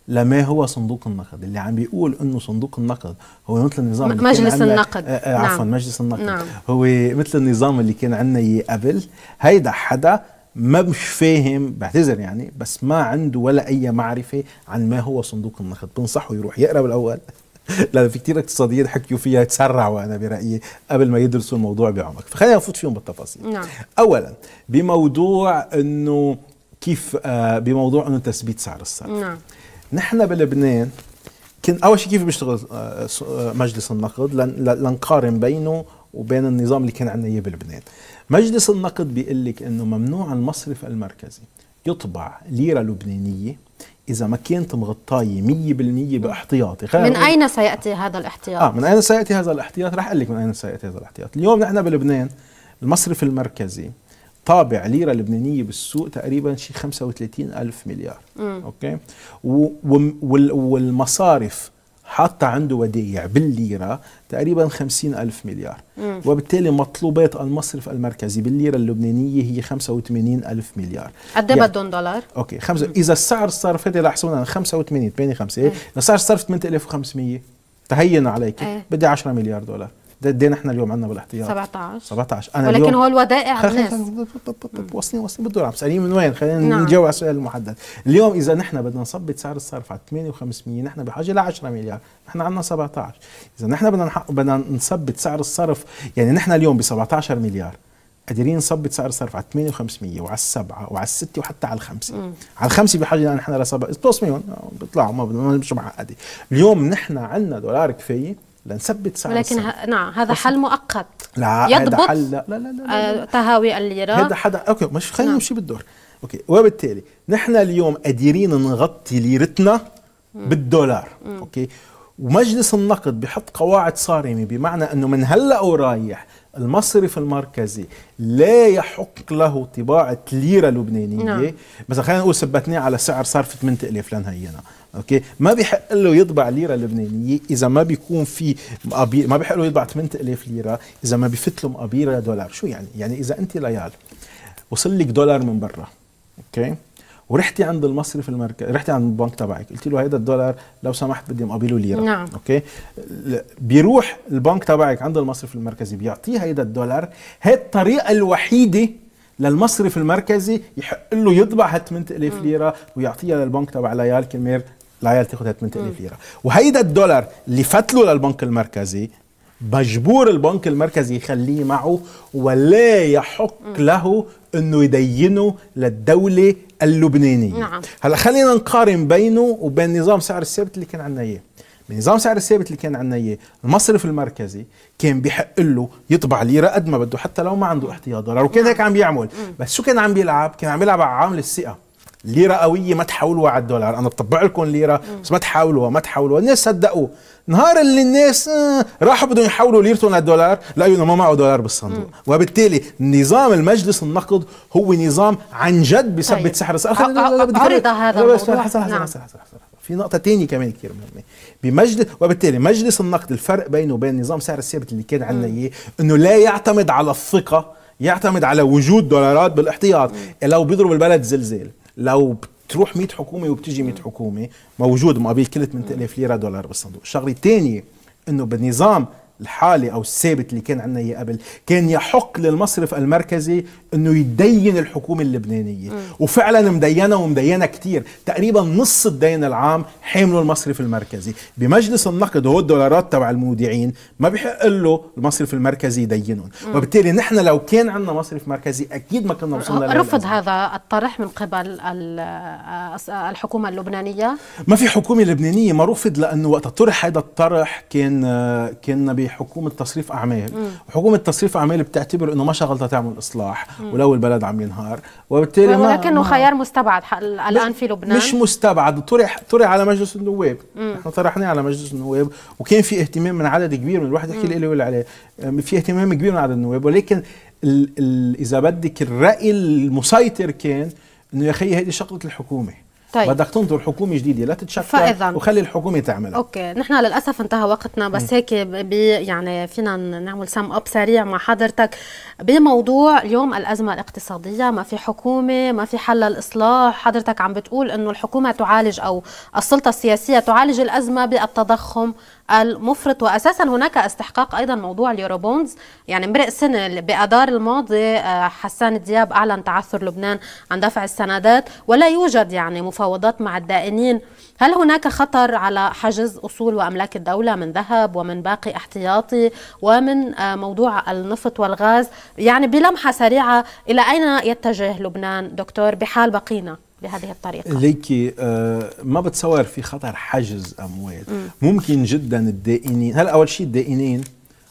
لما هو صندوق النقد اللي عم بيقول انه صندوق النقد هو مثل النظام اللي مجلس كان النقد آه، عفوا نعم. مجلس النقد نعم. هو مثل النظام اللي كان عندنا إيه قبل هيدا حدا ما مش فاهم بعتذر يعني بس ما عنده ولا اي معرفه عن ما هو صندوق النقد بنصحه يروح يقرا بالاول لانه في كثير اقتصاديين حكيوا فيها تسرعوا انا برايي قبل ما يدرسوا الموضوع بعمق فخلينا نفوت فيهم بالتفاصيل نعم. اولا بموضوع انه كيف آه بموضوع انه تثبيت سعر الصرف نعم نحن بلبنان كن اول شيء كيف بيشتغل آه, آه، مجلس النقد لنقارن بينه وبين النظام اللي كان عندنا اياه بلبنان مجلس النقد بيقول لك انه ممنوع المصرف المركزي يطبع ليره لبنانيه اذا ما كانت مغطايه 100% باحتياطي من اين سياتي هذا الاحتياط؟ اه من اين سياتي هذا الاحتياط؟ رح اقول لك من اين سياتي هذا الاحتياط، اليوم نحن بلبنان المصرف المركزي طابع ليره لبنانيه بالسوق تقريبا شي 35 الف مليار م. اوكي و... و... وال... والمصارف حاطة عنده ودائع بالليرة تقريبا 50 ألف مليار وبالتالي مطلوبات المصرف المركزي بالليرة اللبنانية هي 85 ألف مليار قد ايه يعني بدهم دولار؟ أوكي خمسة مم. إذا السعر الصرف هذا رح حسبنا 85 85 إذا سعر الصرف 8500 تهين عليك أيه. بدي 10 مليار دولار ده ادينا احنا اليوم عندنا بالاحتياط 17 17 انا ولكن هو الودائع الناس واصلين واصلين بالدولار عم تساليني من وين خلينا نعم. نجاوب على السؤال المحدد اليوم اذا نحن بدنا نثبت سعر الصرف على 8 و500 نحن بحاجه ل 10 مليار نحن عندنا 17 اذا نحن بدنا بدنا نثبت سعر الصرف يعني نحن اليوم ب 17 مليار قادرين نثبت سعر الصرف على 8 و500 وعلى السبعه وعلى السته وحتى على الخمسه مم. على الخمسه بحاجه نحن لسبعه بلس مليون بيطلعوا ما بدنا مش معقده اليوم نحن عندنا دولار كفايه لنثبت سعر ولكن ه... نعم هذا حل مؤقت لا يضبط هذا حل لا لا لا, لا, لا. تهاوي الليره هذا حدا اوكي مش خلينا نعم. نمشي نعم. بالدور اوكي وبالتالي نحن اليوم قادرين نغطي ليرتنا بالدولار مم. اوكي ومجلس النقد بحط قواعد صارمه بمعنى انه من هلا ورايح المصرف المركزي لا يحق له طباعه ليره لبنانيه نعم. مثلا خلينا نقول ثبتناه على سعر صار في 8000 لنهينا اوكي ما بيحق له يطبع ليره لبنانيه اذا ما بيكون في مقابير ما بيحق له يطبع 8000 ليره اذا ما بفت له مقابير دولار شو يعني يعني اذا انت ليال وصل لك دولار من برا اوكي ورحتي عند المصرف المركزي رحتي عند البنك تبعك قلت له هيدا الدولار لو سمحت بدي مقابله ليره نعم. اوكي بيروح البنك تبعك عند المصرف المركزي بيعطيه هيدا الدولار هي الطريقه الوحيده للمصرف المركزي يحق له يطبع هال 8000 ليره ويعطيها للبنك تبع ليال كرمال العيال تاخذ 8000 ليره وهيدا الدولار اللي فتلو للبنك المركزي مجبور البنك المركزي يخليه معه ولا يحق له انه يدينه للدوله اللبنانيه نعم. هلا خلينا نقارن بينه وبين نظام سعر الثابت اللي كان عندنا اياه بنظام سعر الثابت اللي كان عندنا اياه المصرف المركزي كان بيحق له يطبع ليره قد ما بده حتى لو ما عنده احتياط دولار وكان نعم. هيك عم بيعمل بس شو كان عم بيلعب كان عم بيلعب على عامل الثقه ليره قويه ما تحولوها على الدولار انا بطبع لكم ليره بس ما تحاولوا ما تحاولوا الناس صدقوا نهار اللي الناس آه، راحوا بدهم يحولوا ليرتهم للدولار لقوا انه ما معه دولار بالصندوق وبالتالي نظام المجلس النقد هو نظام عن جد بيثبت طيب. سعر سحر هذا الموضوع نعم. في نقطة تانية كمان كثير مهمة بمجلس وبالتالي مجلس النقد الفرق بينه وبين نظام سعر الثابت اللي كان عندنا اياه انه لا يعتمد على الثقة يعتمد على وجود دولارات بالاحتياط لو بيضرب البلد زلزال لو بتروح 100 حكومه وبتيجي 100 حكومه موجود مقابل كل 8000 ليره دولار بالصندوق الشغله الثانيه انه بالنظام الحالي او الثابت اللي كان عندنا اياه قبل كان يحق للمصرف المركزي انه يدين الحكومه اللبنانيه م. وفعلا مدينه ومدينه كتير تقريبا نص الدين العام حامله المصرف المركزي بمجلس النقد هو الدولارات تبع المودعين ما بحق له المصرف المركزي يدينهم وبالتالي نحن لو كان عندنا مصرف مركزي اكيد ما كنا وصلنا رفض هذا الطرح من قبل آه، الحكومه اللبنانيه ما في حكومه لبنانيه ما رفض لانه وقت طرح هذا الطرح كان كنا بحكومه تصريف اعمال حكومه تصريف اعمال بتعتبر انه ما شغلتها تعمل اصلاح ولو البلد عم ينهار وبالتالي ما ولكنه خيار مستبعد الان في لبنان مش مستبعد طرح طرح على مجلس النواب نحن طرحناه على مجلس النواب وكان في اهتمام من عدد كبير من الواحد يحكي اللي عليه آه، في اهتمام كبير من عدد النواب ولكن ال ال اذا بدك الراي المسيطر كان انه يا اخي هيدي شغله الحكومه طيب. بدك تنطر حكومه جديده لا تتشكل وخلي الحكومه تعملها اوكي نحن للاسف انتهى وقتنا بس م. هيك بي يعني فينا نعمل سم اب سريع مع حضرتك بموضوع اليوم الازمه الاقتصاديه ما في حكومه ما في حل الاصلاح حضرتك عم بتقول انه الحكومه تعالج او السلطه السياسيه تعالج الازمه بالتضخم المفرط واساسا هناك استحقاق ايضا موضوع اليورو بونز يعني امبارح السنه باذار الماضي آه، حسان دياب اعلن تعثر لبنان عن دفع السندات ولا يوجد يعني مفاوضات مع الدائنين هل هناك خطر على حجز اصول واملاك الدوله من ذهب ومن باقي احتياطي ومن آه، موضوع النفط والغاز يعني بلمحه سريعه الى اين يتجه لبنان دكتور بحال بقينا بهذه الطريقه ليكي آه ما بتصور في خطر حجز اموال ممكن جدا الدائنين هلا اول شيء الدائنين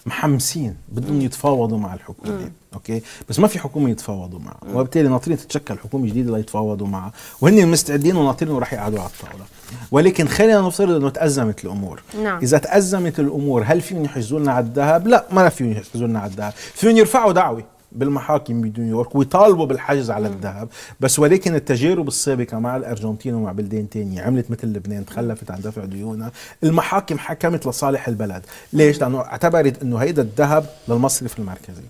محمسين بدهم يتفاوضوا مع الحكومه مم. اوكي بس ما في حكومه يتفاوضوا معها وبالتالي ناطرين تتشكل حكومه جديده ليتفاوضوا معها وهن مستعدين وناطرين وراح يقعدوا على الطاوله ولكن خلينا نفترض انه تازمت الامور نعم. اذا تازمت الامور هل فيهم يحجزوا لنا على الذهب لا ما فيهم يحجزوا لنا على الذهب فيهم يرفعوا دعوه بالمحاكم بنيويورك ويطالبوا بالحجز على الذهب بس ولكن التجارب السابقه مع الارجنتين ومع بلدان تانية عملت مثل لبنان تخلفت عن دفع ديونها المحاكم حكمت لصالح البلد ليش لانه اعتبرت انه هيدا الذهب للمصرف المركزي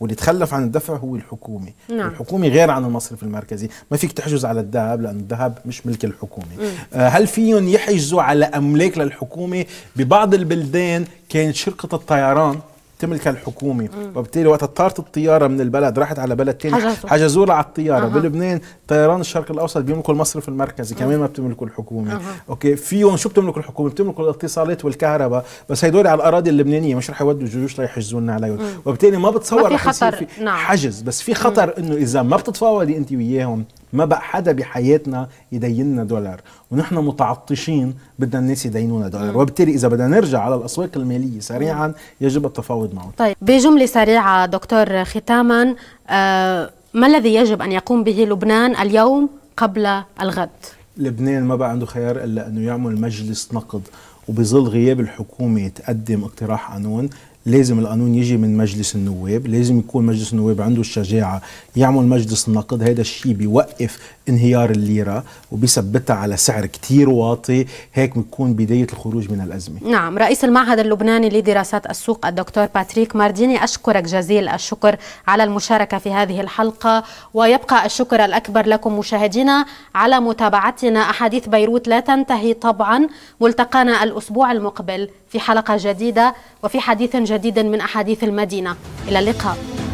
واللي تخلف عن الدفع هو الحكومة نعم. الحكومة غير عن المصرف المركزي ما فيك تحجز على الذهب لأن الذهب مش ملك الحكومة آه هل فيهم يحجزوا على أملاك للحكومة ببعض البلدان كانت شركة الطيران تملكها الحكومه وبالتالي وقت طارت الطياره من البلد راحت على بلد ثاني حجزوا على الطياره أه. بلبنان طيران الشرق الاوسط بيملكوا المصرف المركزي كمان ما بتملكوا الحكومه أه. اوكي فيهم شو بتملكوا الحكومه بتملكوا الاتصالات والكهرباء بس هدول على الاراضي اللبنانيه مش رح يودوا جيوش ليحجزوا لنا عليهم وبالتالي ما بتصور ما في خطر في نعم. حجز بس في خطر انه اذا ما بتتفاوضي انت وياهم ما بقى حدا بحياتنا يديننا دولار ونحن متعطشين بدنا الناس يدينونا دولار وبالتالي اذا بدنا نرجع على الاسواق الماليه سريعا يجب التفاوض معه طيب بجمله سريعه دكتور ختاما آه، ما الذي يجب ان يقوم به لبنان اليوم قبل الغد لبنان ما بقى عنده خيار الا انه يعمل مجلس نقد وبظل غياب الحكومة تقدم اقتراح قانون لازم القانون يجي من مجلس النواب لازم يكون مجلس النواب عنده الشجاعة يعمل مجلس النقد هذا الشيء بيوقف انهيار الليرة وبيثبتها على سعر كتير واطي هيك بتكون بداية الخروج من الأزمة نعم رئيس المعهد اللبناني لدراسات السوق الدكتور باتريك مارديني أشكرك جزيل الشكر على المشاركة في هذه الحلقة ويبقى الشكر الأكبر لكم مشاهدينا على متابعتنا أحاديث بيروت لا تنتهي طبعا ملتقانا الأسبوع المقبل في حلقة جديدة وفي حديث جديد من أحاديث المدينة إلى اللقاء